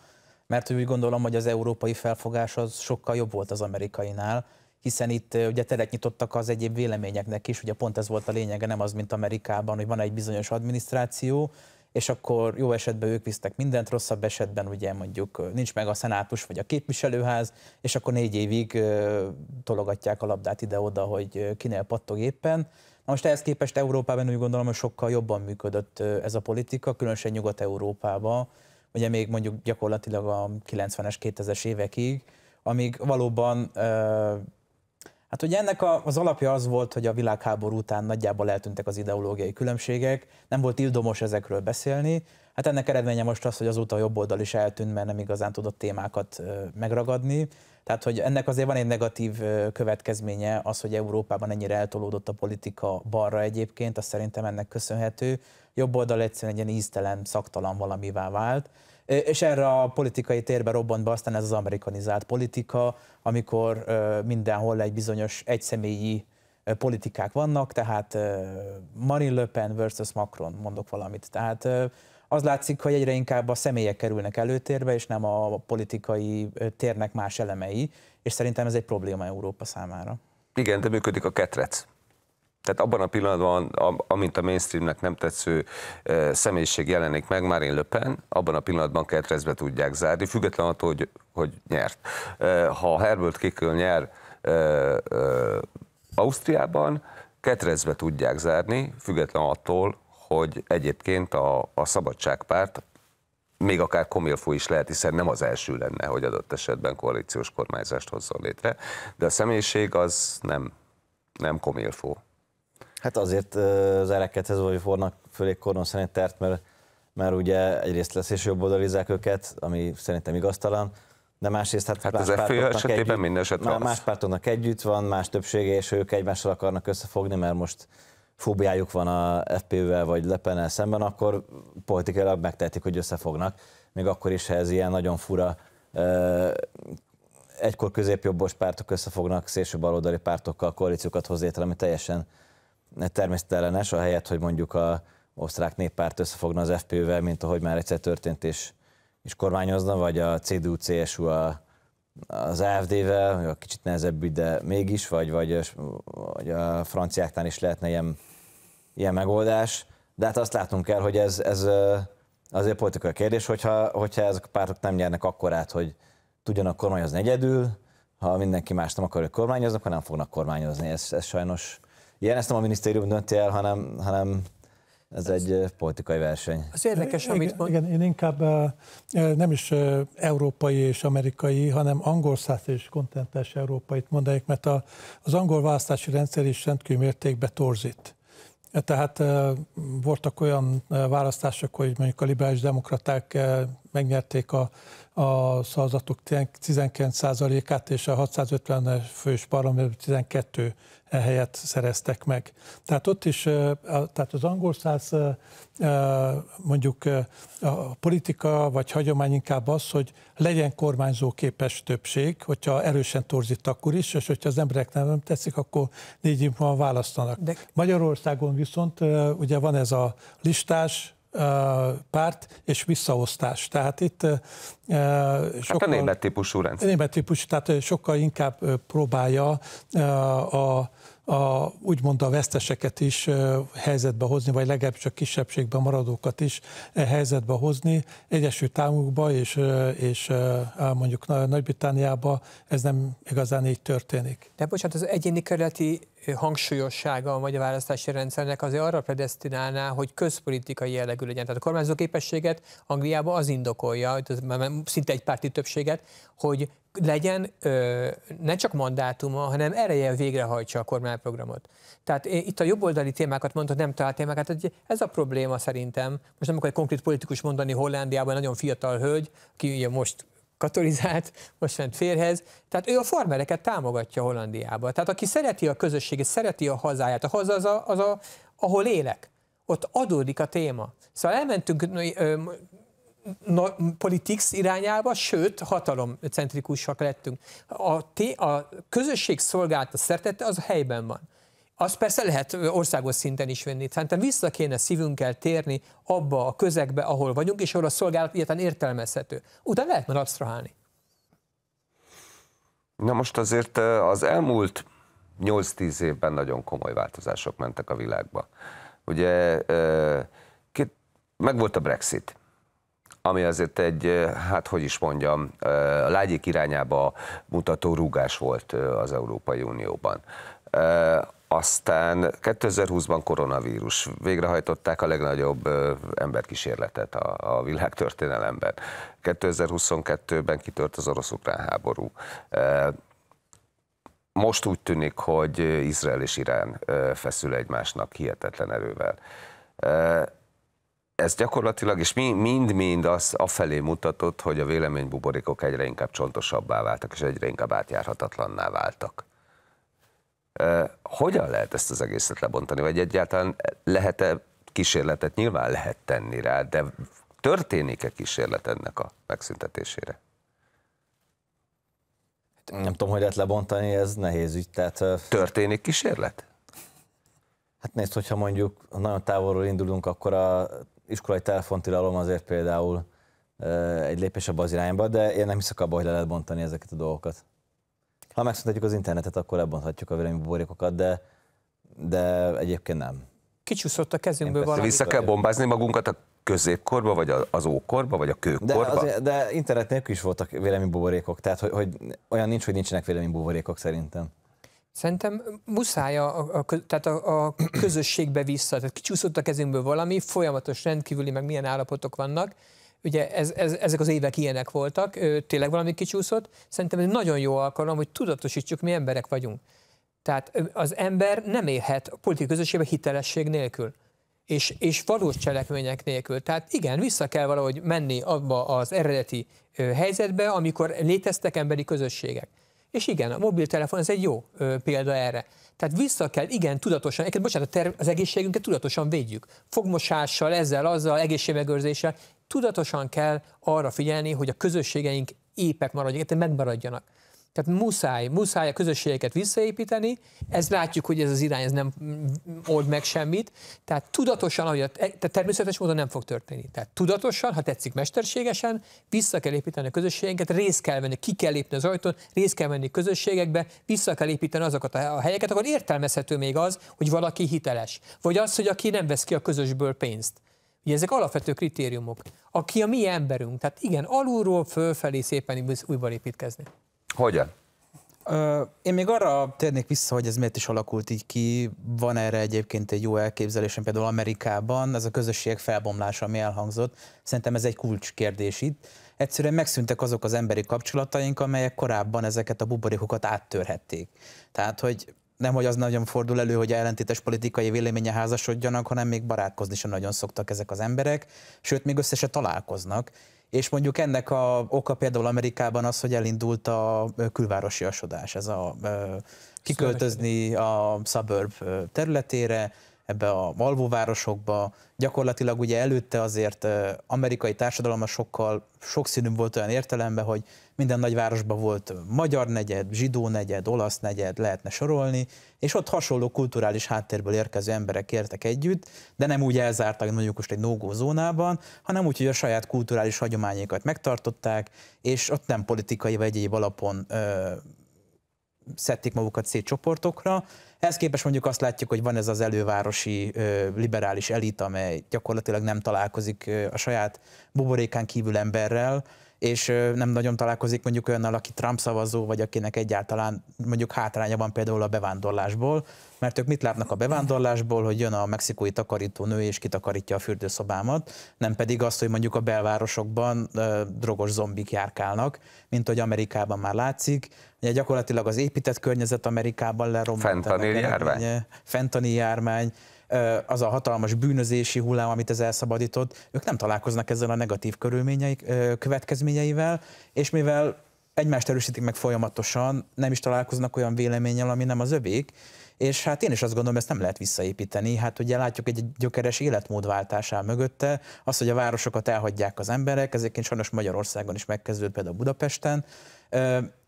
mert úgy gondolom, hogy az európai felfogás az sokkal jobb volt az amerikainál, hiszen itt ugye teret nyitottak az egyéb véleményeknek is, ugye pont ez volt a lényege, nem az, mint Amerikában, hogy van egy bizonyos adminisztráció, és akkor jó esetben ők visztek mindent, rosszabb esetben ugye mondjuk nincs meg a szenátus vagy a képviselőház, és akkor négy évig tologatják a labdát ide-oda, hogy kinél pattog éppen. Na most ehhez képest Európában úgy gondolom, hogy sokkal jobban működött ez a politika, különösen Nyugat-Európában, ugye még mondjuk gyakorlatilag a 90-es, 2000-es évekig, amíg valóban Hát ugye ennek a, az alapja az volt, hogy a világháború után nagyjából eltűntek az ideológiai különbségek, nem volt ildomos ezekről beszélni, Hát ennek eredménye most az, hogy azóta a jobb oldal is eltűnt, mert nem igazán tudott témákat megragadni. Tehát, hogy ennek azért van egy negatív következménye, az, hogy Európában ennyire eltolódott a politika balra egyébként, azt szerintem ennek köszönhető. Jobb oldal egyszerűen egy ilyen íztelen, szaktalan valamivá vált. És erre a politikai térbe robbant be aztán ez az amerikanizált politika, amikor mindenhol egy bizonyos egyszemélyi politikák vannak, tehát Marine Le Pen versus Macron, mondok valamit. Tehát az látszik, hogy egyre inkább a személyek kerülnek előtérbe, és nem a politikai térnek más elemei, és szerintem ez egy probléma Európa számára. Igen, de működik a ketrec. Tehát abban a pillanatban, amint a mainstreamnek nem tetsző személyiség jelenik meg, Marine Le Pen, abban a pillanatban ketrezbe tudják zárni, független attól, hogy, hogy nyert. Ha Herbert Kikkel nyer Ausztriában ketrezbe tudják zárni, független attól, hogy egyébként a, a szabadságpárt, még akár komilfó is lehet, hiszen nem az első lenne, hogy adott esetben koalíciós kormányzást hozzon létre, de a személyiség az nem, nem komilfó. Hát azért az elekethez vagy fornak fölé kornon szerint tert, mert, mert ugye egyrészt lesz és jobboldalizák őket, ami szerintem igaztalan, de másrészt hát, hát más az FPÖ esetében együtt, minden esetre Más pártoknak együtt van, más többsége, és ők egymással akarnak összefogni, mert most fóbiájuk van a FPÖ-vel vagy Lepenel szemben, akkor politikailag megtehetik, hogy összefognak, még akkor is, ha ez ilyen nagyon fura egykor középjobbos pártok összefognak szélső baloldali pártokkal koalíciókat hoz létre, ami teljesen természetellenes, ahelyett, hogy mondjuk a osztrák néppárt összefogna az FPÖ-vel, mint ahogy már egyszer történt, és is kormányozna, vagy a CDU-CSU a, az AFD-vel, e a kicsit nehezebb ügy, de mégis, vagy, vagy, vagy a franciáknál is lehetne ilyen, ilyen megoldás. De hát azt látunk el, hogy ez, ez azért politikai kérdés, hogyha, hogyha ezek a pártok nem nyernek akkor át, hogy tudjanak kormányozni egyedül, ha mindenki más nem hogy kormányoznak, akkor nem fognak kormányozni. Ez, ez sajnos ilyen, ezt nem a minisztérium dönti el, hanem, hanem ez egy politikai verseny. Az érdekes, amit mond... Igen, én inkább nem is európai és amerikai, hanem angol száz és kontentes európait mondanék, mert a, az angol választási rendszer is rendkívül mértékben torzít. Tehát voltak olyan választások, hogy mondjuk a liberális demokraták megnyerték a, a szavazatok 19%-át, és a 650 fős parlament 12 helyet szereztek meg. Tehát ott is, tehát az angol száz mondjuk a politika vagy hagyomány inkább az, hogy legyen kormányzó képes többség, hogyha erősen torzít akkor is, és hogyha az emberek nem teszik, akkor négy van választanak. De... Magyarországon viszont ugye van ez a listás, párt és visszaosztás. Tehát itt sokkal... Hát a német típusú rendszer. Német típusú, tehát sokkal inkább próbálja a a, úgymond a veszteseket is helyzetbe hozni, vagy legalábbis csak kisebbségben maradókat is e, helyzetbe hozni. Egyesült Államokba és, és mondjuk Nagy-Britániába ez nem igazán így történik. De bocsánat, az egyéni kerületi hangsúlyossága a magyar választási rendszernek azért arra predestinálná, hogy közpolitikai jellegű legyen. Tehát a kormányzó képességet Angliában az indokolja, szinte egy párti többséget, hogy legyen ö, ne csak mandátuma, hanem ereje végrehajtsa a kormányprogramot. Tehát én, itt a jobboldali témákat mondta, nem talált témákat, hogy ez a probléma szerintem. Most nem akarok konkrét politikus mondani Hollandiában, nagyon fiatal hölgy, aki ugye most katolizált, most ment férhez, tehát ő a farmereket támogatja Hollandiába. Tehát aki szereti a közösséget, szereti a hazáját, a haza az, a, az a, ahol élek ott adódik a téma. Szóval elmentünk politics irányába, sőt, hatalomcentrikusak lettünk. A, té, a közösség szolgálta szeretete az a helyben van. Azt persze lehet országos szinten is venni. Szerintem vissza kéne szívünkkel térni abba a közegbe, ahol vagyunk, és ahol a szolgálat egyáltalán értelmezhető. Utána lehet már absztrahálni. Na most azért eh, az elmúlt 8-10 évben nagyon komoly változások mentek a világba. Ugye eh, meg volt a Brexit, ami azért egy, hát hogy is mondjam, a lágyék irányába mutató rúgás volt az Európai Unióban. Aztán 2020-ban koronavírus. Végrehajtották a legnagyobb emberkísérletet a, a világ 2022-ben kitört az orosz-ukrán háború. Most úgy tűnik, hogy Izrael és Irán feszül egymásnak hihetetlen erővel ez gyakorlatilag, és mind-mind az afelé mutatott, hogy a véleménybuborékok egyre inkább csontosabbá váltak, és egyre inkább átjárhatatlanná váltak. Hogyan lehet ezt az egészet lebontani, vagy egyáltalán lehet-e kísérletet? Nyilván lehet tenni rá, de történik-e kísérlet ennek a megszüntetésére? Hát nem tudom, hogy lehet lebontani, ez nehéz ügy. Tehát... Történik kísérlet? Hát nézd, hogyha mondjuk nagyon távolról indulunk, akkor a iskolai telefontilalom azért például egy lépésebb az irányba, de én nem hiszek abba, hogy le lehet bontani ezeket a dolgokat. Ha megszüntetjük az internetet, akkor lebonthatjuk a véleménybuborékokat, de, de egyébként nem. Kicsúszott a kezünkből valami. Vissza kell bombázni magunkat a középkorba, vagy az ókorba, vagy a kőkorba? De, az, de internet nélkül is voltak véleménybuborékok, tehát hogy, hogy olyan nincs, hogy nincsenek véleménybuborékok szerintem. Szerintem muszáj a, a, a, tehát a, a közösségbe vissza. Tehát kicsúszott a kezünkből valami, folyamatos rendkívüli, meg milyen állapotok vannak. Ugye ez, ez, ezek az évek ilyenek voltak, tényleg valami kicsúszott. Szerintem ez nagyon jó alkalom, hogy tudatosítsuk, mi emberek vagyunk. Tehát az ember nem élhet a politikai közösségbe hitelesség nélkül és, és valós cselekmények nélkül. Tehát igen, vissza kell valahogy menni abba az eredeti helyzetbe, amikor léteztek emberi közösségek. És igen, a mobiltelefon ez egy jó ö, példa erre. Tehát vissza kell, igen, tudatosan, egyébként bocsánat, ter- az egészségünket tudatosan védjük. Fogmosással, ezzel, azzal, egészségmegőrzéssel, tudatosan kell arra figyelni, hogy a közösségeink épek maradjanak, megmaradjanak. Tehát muszáj, muszáj a közösségeket visszaépíteni, ez látjuk, hogy ez az irány ez nem old meg semmit, tehát tudatosan, ahogy a, e- tehát természetes módon nem fog történni. Tehát tudatosan, ha tetszik mesterségesen, vissza kell építeni a közösségeket, részt kell venni, ki kell lépni az ajtón, részt kell venni közösségekbe, vissza kell építeni azokat a helyeket, akkor értelmezhető még az, hogy valaki hiteles. Vagy az, hogy aki nem vesz ki a közösből pénzt. Ugye ezek alapvető kritériumok. Aki a mi emberünk, tehát igen, alulról fölfelé szépen újban építkezni. Hogyan? Én még arra térnék vissza, hogy ez miért is alakult így ki. Van erre egyébként egy jó elképzelésem, például Amerikában ez a közösség felbomlása, ami elhangzott. Szerintem ez egy kulcskérdés itt. Egyszerűen megszűntek azok az emberi kapcsolataink, amelyek korábban ezeket a buborékokat áttörhették. Tehát, hogy nem, hogy az nagyon fordul elő, hogy ellentétes politikai véleménye házasodjanak, hanem még barátkozni sem nagyon szoktak ezek az emberek, sőt, még össze se találkoznak és mondjuk ennek a oka például Amerikában az, hogy elindult a külvárosi asodás, ez a kiköltözni a suburb területére, ebbe a malvóvárosokba. Gyakorlatilag ugye előtte azért amerikai társadalma sokkal sokszínűbb volt olyan értelemben, hogy minden nagyvárosban volt magyar negyed, zsidó negyed, olasz negyed, lehetne sorolni, és ott hasonló kulturális háttérből érkező emberek értek együtt, de nem úgy elzártak mondjuk most egy nógó zónában, hanem úgy, hogy a saját kulturális hagyományokat megtartották, és ott nem politikai vagy egyéb alapon ö, szedték magukat szét csoportokra. Ehhez képest mondjuk azt látjuk, hogy van ez az elővárosi ö, liberális elit, amely gyakorlatilag nem találkozik ö, a saját buborékán kívül emberrel, és nem nagyon találkozik mondjuk olyannal, aki Trump szavazó, vagy akinek egyáltalán mondjuk hátránya van például a bevándorlásból, mert ők mit látnak a bevándorlásból, hogy jön a mexikói takarító nő és kitakarítja a fürdőszobámat, nem pedig azt, hogy mondjuk a belvárosokban drogos zombik járkálnak, mint hogy Amerikában már látszik. Ugye gyakorlatilag az épített környezet Amerikában leromlott. Fentani járvány. Fentani járvány az a hatalmas bűnözési hullám, amit ez elszabadított, ők nem találkoznak ezzel a negatív körülményeik, következményeivel, és mivel egymást erősítik meg folyamatosan, nem is találkoznak olyan véleménnyel, ami nem az övék, és hát én is azt gondolom, ezt nem lehet visszaépíteni. Hát ugye látjuk egy gyökeres életmódváltás áll mögötte, az, hogy a városokat elhagyják az emberek, ezeként sajnos Magyarországon is megkezdődött például Budapesten,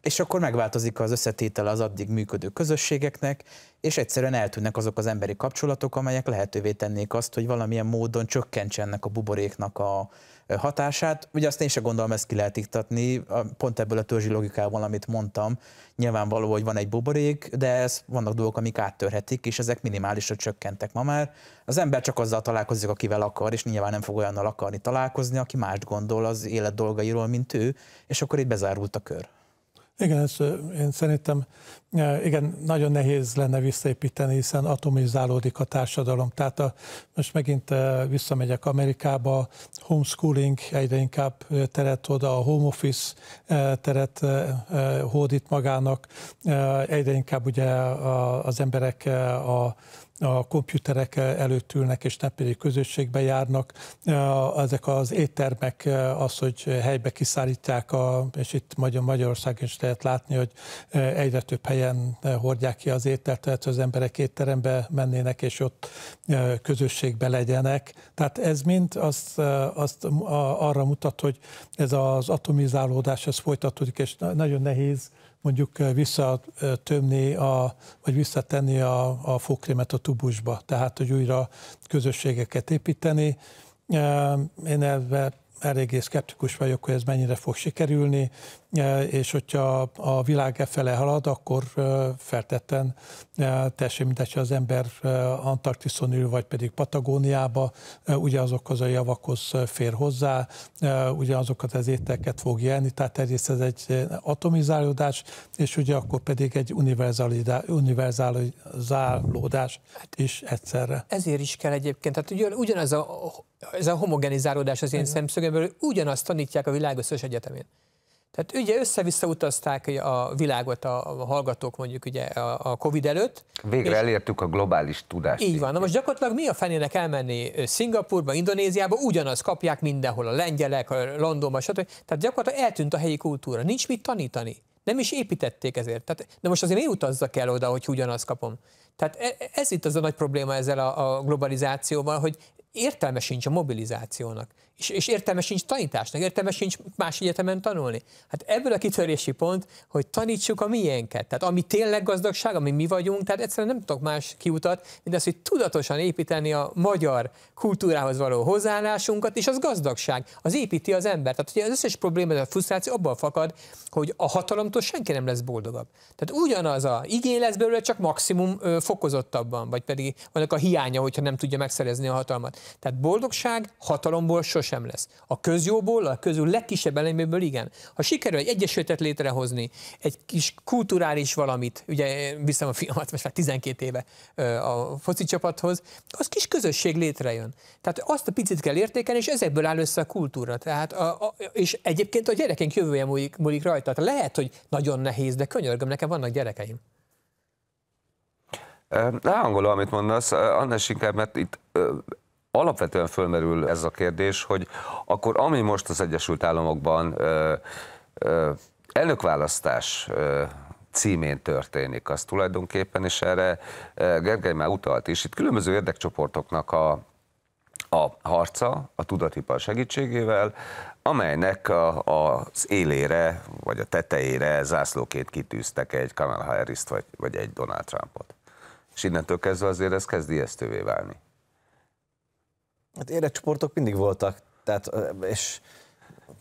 és akkor megváltozik az összetétele az addig működő közösségeknek, és egyszerűen eltűnnek azok az emberi kapcsolatok, amelyek lehetővé tennék azt, hogy valamilyen módon csökkentsenek a buboréknak a, hatását. Ugye azt én sem gondolom, ezt ki lehet iktatni, pont ebből a törzsi logikával, amit mondtam, nyilvánvaló, hogy van egy buborék, de ez, vannak dolgok, amik áttörhetik, és ezek minimálisra csökkentek ma már. Az ember csak azzal találkozik, akivel akar, és nyilván nem fog olyannal akarni találkozni, aki mást gondol az élet dolgairól, mint ő, és akkor itt bezárult a kör. Igen, ez, én szerintem igen, nagyon nehéz lenne visszaépíteni, hiszen atomizálódik a társadalom. Tehát a, most megint visszamegyek Amerikába, homeschooling egyre inkább teret oda, a home office teret hódít magának, egyre inkább ugye az emberek a a komputerek előtt ülnek, és nem pedig közösségbe járnak. Ezek az éttermek e, az, hogy helybe kiszállítják, a, és itt Magyar Magyarország is lehet látni, hogy e, egyre több helyen e, hordják ki az ételt, tehát az emberek étterembe mennének, és ott közösségbe legyenek. Tehát ez mind azt, azt arra mutat, hogy ez az atomizálódás, ez folytatódik, és nagyon nehéz mondjuk visszatömni, a, vagy visszatenni a, a fogkrémet a tubusba, tehát hogy újra közösségeket építeni. Én ebben eléggé szkeptikus vagyok, hogy ez mennyire fog sikerülni. E, és hogyha a világ e fele halad, akkor e, feltetten e, teljesen mindegy, az ember Antarktiszon ül, vagy pedig Patagóniába, ugyanazokhoz a javakhoz fér hozzá, ugyanazokat az ételeket fog jelni, tehát egyrészt ez egy atomizálódás, és ugye akkor pedig egy univerzálódás hát is egyszerre. Ezért is kell egyébként, tehát ugyanaz a, ez a homogenizálódás az én Igen. szemszögemből, ugyanazt tanítják a világ összes egyetemén. Tehát ugye össze-vissza utazták a világot a, hallgatók mondjuk ugye a, a Covid előtt. Végre elértük a globális tudást. Így van. Na most gyakorlatilag mi a fenének elmenni Szingapurba, Indonéziába, ugyanazt kapják mindenhol, a lengyelek, a Londonban, stb. Tehát gyakorlatilag eltűnt a helyi kultúra. Nincs mit tanítani. Nem is építették ezért. Tehát, de most azért mi utazzak el oda, hogy ugyanazt kapom? Tehát e, e, ez itt az a nagy probléma ezzel a, a globalizációval, hogy értelme sincs a mobilizációnak és, és értelme sincs tanításnak, értelme sincs más egyetemen tanulni. Hát ebből a kitörési pont, hogy tanítsuk a miénket, tehát ami tényleg gazdagság, ami mi vagyunk, tehát egyszerűen nem tudok más kiutat, mint az, hogy tudatosan építeni a magyar kultúrához való hozzáállásunkat, és az gazdagság, az építi az ember. Tehát ugye az összes probléma, a frusztráció abban fakad, hogy a hatalomtól senki nem lesz boldogabb. Tehát ugyanaz a igény lesz belőle, csak maximum ö, fokozottabban, vagy pedig annak a hiánya, hogyha nem tudja megszerezni a hatalmat. Tehát boldogság hatalomból sosem sem lesz. A közjóból, a közül legkisebb eleméből igen. Ha sikerül egy egyesületet létrehozni, egy kis kulturális valamit, ugye viszem a fiamat most már 12 éve a foci csapathoz, az kis közösség létrejön. Tehát azt a picit kell értékelni, és ezekből áll össze a kultúra. Tehát a, a, és egyébként a gyerekeink jövője múlik, múlik rajta. Tehát lehet, hogy nagyon nehéz, de könyörgöm, nekem vannak gyerekeim. Leangoló, amit mondasz, annál inkább, mert itt alapvetően fölmerül ez a kérdés, hogy akkor ami most az Egyesült Államokban ö, ö, elnökválasztás ö, címén történik, az tulajdonképpen, és erre Gergely már utalt is. Itt különböző érdekcsoportoknak a, a harca a tudatipar segítségével, amelynek a, a, az élére, vagy a tetejére zászlókét kitűztek egy Kamala harris vagy, vagy egy Donald Trumpot. És innentől kezdve azért ez kezd ijesztővé válni. Hát csoportok mindig voltak, tehát, és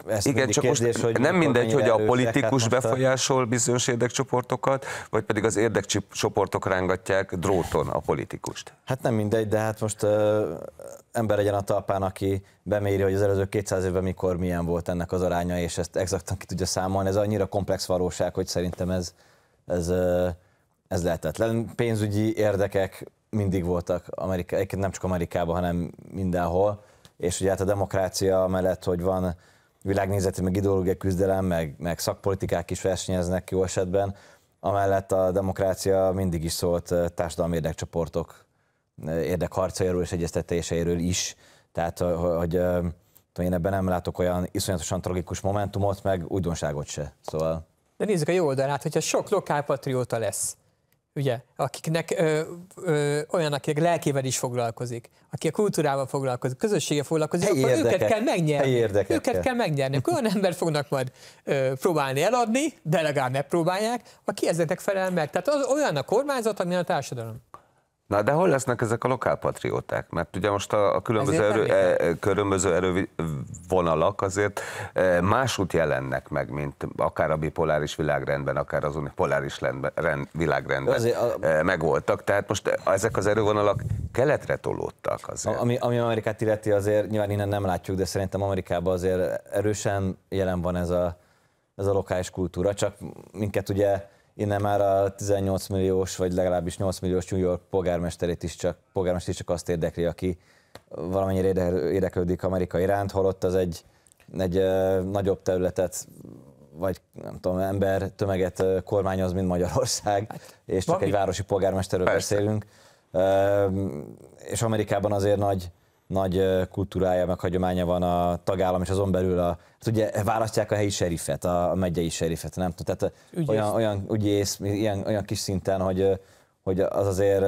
ezt Igen, csak kérdés, most hogy nem mindegy, hogy a hát politikus befolyásol a... bizonyos érdekcsoportokat, vagy pedig az érdekcsoportok rángatják dróton a politikust. Hát nem mindegy, de hát most ö, ember legyen a talpán, aki beméri, hogy az előző 200 évben mikor milyen volt ennek az aránya, és ezt exaktan ki tudja számolni. Ez annyira komplex valóság, hogy szerintem ez, ez ö, ez lehetetlen. Pénzügyi érdekek mindig voltak, Amerika, egyébként nem csak Amerikában, hanem mindenhol, és ugye hát a demokrácia mellett, hogy van világnézeti, meg ideológiai küzdelem, meg, meg szakpolitikák is versenyeznek jó esetben, amellett a demokrácia mindig is szólt társadalmi érdekcsoportok érdekharcairól és egyeztetéseiről is, tehát hogy, hogy én ebben nem látok olyan iszonyatosan tragikus momentumot, meg újdonságot se, szóval... De nézzük a jó oldalát, hogyha sok lokálpatrióta lesz, ugye, akiknek ö, ö, olyan, akik lelkével is foglalkozik, aki a kultúrával foglalkozik, közössége foglalkozik, helyi akkor érdeket, őket kell megnyerni. őket kell, kell megnyerni. Akkor olyan ember fognak majd ö, próbálni eladni, de legalább megpróbálják, aki ezeknek felel meg. Tehát az olyan a kormányzat, ami a társadalom. Na, de hol lesznek ezek a lokálpatrióták? Mert ugye most a, a különböző, erő, e, e különböző erővonalak azért e, másút jelennek meg, mint akár a bipoláris világrendben, akár az unipoláris lendben, rend, világrendben azért a, e, megvoltak. Tehát most ezek az erővonalak keletre tolódtak azért. Ami, ami Amerikát illeti, azért nyilván innen nem látjuk, de szerintem Amerikában azért erősen jelen van ez a, ez a lokális kultúra, csak minket ugye innen már a 18 milliós, vagy legalábbis 8 milliós New York polgármesterét is csak, polgármester is csak azt érdekli, aki valamennyire érdeklődik Amerika iránt, holott az egy, egy nagyobb területet vagy nem tudom, ember tömeget kormányoz, mint Magyarország, hát, és csak egy városi polgármesterről Persze. beszélünk. És Amerikában azért nagy, nagy kultúrája, meg hagyománya van a tagállam, és azon belül a, hát ugye választják a helyi serifet, a, megyei serifet, nem tudom, tehát ügyész. olyan, olyan ügyész, ilyen, olyan kis szinten, hogy, hogy az azért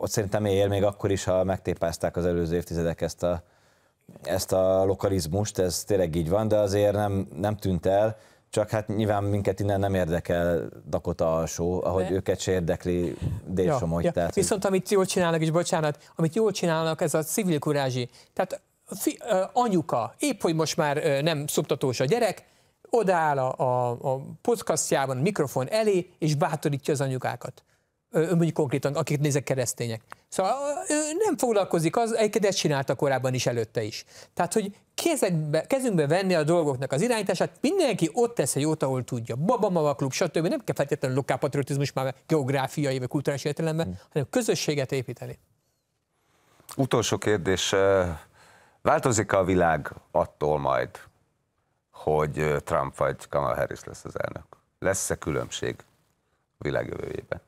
ott szerintem ér még akkor is, ha megtépázták az előző évtizedek ezt a, ezt a lokalizmust, ez tényleg így van, de azért nem, nem tűnt el, csak hát nyilván minket innen nem érdekel Dakota alsó, ahogy De. őket se érdekli Délsomogy. Ja, ja. Viszont amit jól csinálnak, és bocsánat, amit jól csinálnak, ez a civil kurázsi. Tehát fi, anyuka, épp hogy most már nem szoptatós a gyerek, odaáll a, a, a podcastjában a mikrofon elé, és bátorítja az anyukákat mondjuk konkrétan, akik nézek keresztények. Szóval ő nem foglalkozik az, egyébként ezt csinálta korábban is, előtte is. Tehát, hogy kezekbe, kezünkbe venni a dolgoknak az irányítását, mindenki ott tesz egy ott, ahol tudja. Baba, mama, klub, stb. Nem kell feltétlenül lokálpatriotizmus már geográfiai vagy kulturális értelemben, hmm. hanem közösséget építeni. Utolsó kérdés. Változik a világ attól majd, hogy Trump vagy Kamala Harris lesz az elnök? Lesz-e különbség a világ jövőjében?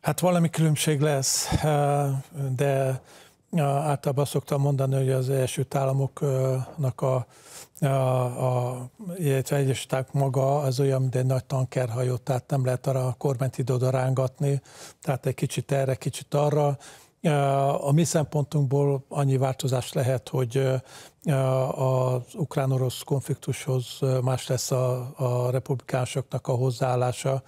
Hát valami különbség lesz, de általában szoktam mondani, hogy az Egyesült Államoknak a, a, a illetve Egyesült maga az olyan, mint egy nagy tankerhajó, tehát nem lehet arra a kormányt időd rángatni, tehát egy kicsit erre, kicsit arra, a mi szempontunkból annyi változás lehet, hogy az ukrán-orosz konfliktushoz más lesz a, a republikánsoknak a hozzáállása,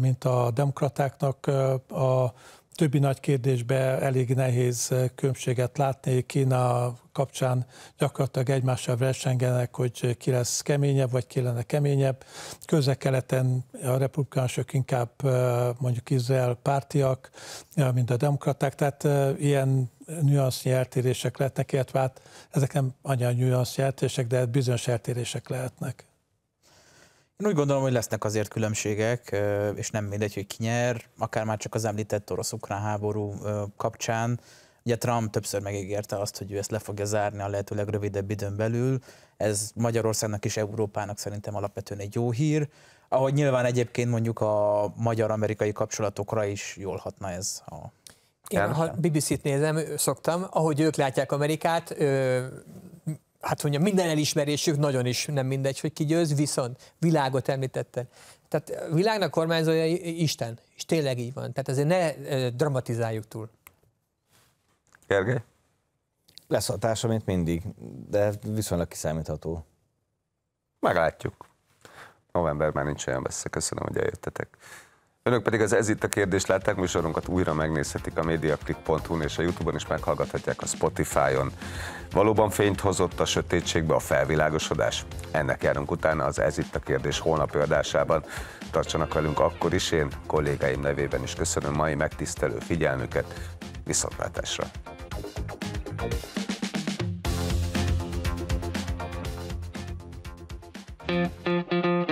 mint a demokratáknak. A többi nagy kérdésben elég nehéz különbséget látni. Kína kapcsán gyakorlatilag egymással versengenek, hogy ki lesz keményebb, vagy ki lenne keményebb. Közekeleten a republikánusok inkább mondjuk Izrael pártiak, mint a demokraták, tehát ilyen nüansznyi eltérések lehetnek, illetve hát ezek nem annyira nüansznyi eltérések, de hát bizonyos eltérések lehetnek. Én úgy gondolom, hogy lesznek azért különbségek, és nem mindegy, hogy ki nyer, akár már csak az említett orosz-ukrán háború kapcsán. Ugye Trump többször megígérte azt, hogy ő ezt le fogja zárni a lehető legrövidebb időn belül. Ez Magyarországnak és Európának szerintem alapvetően egy jó hír. Ahogy nyilván egyébként mondjuk a magyar-amerikai kapcsolatokra is jól hatna ez a én, ha BBC-t nézem, szoktam, ahogy ők látják Amerikát, hát mondja, minden elismerésük nagyon is nem mindegy, hogy ki győz, viszont világot említette. Tehát a világnak kormányzója Isten, és tényleg így van. Tehát azért ne dramatizáljuk túl. Gergely? Lesz társa, mint mindig, de viszonylag kiszámítható. Meglátjuk. Novemberben nincs olyan messze. Köszönöm, hogy eljöttetek. Önök pedig az Ez itt a kérdés látták, műsorunkat újra megnézhetik a mediaclickhu n és a Youtube-on is meghallgathatják a Spotify-on. Valóban fényt hozott a sötétségbe a felvilágosodás? Ennek járunk utána az Ez itt a kérdés holnapi adásában. Tartsanak velünk akkor is, én kollégáim nevében is köszönöm mai megtisztelő figyelmüket. Viszontlátásra! Thank you.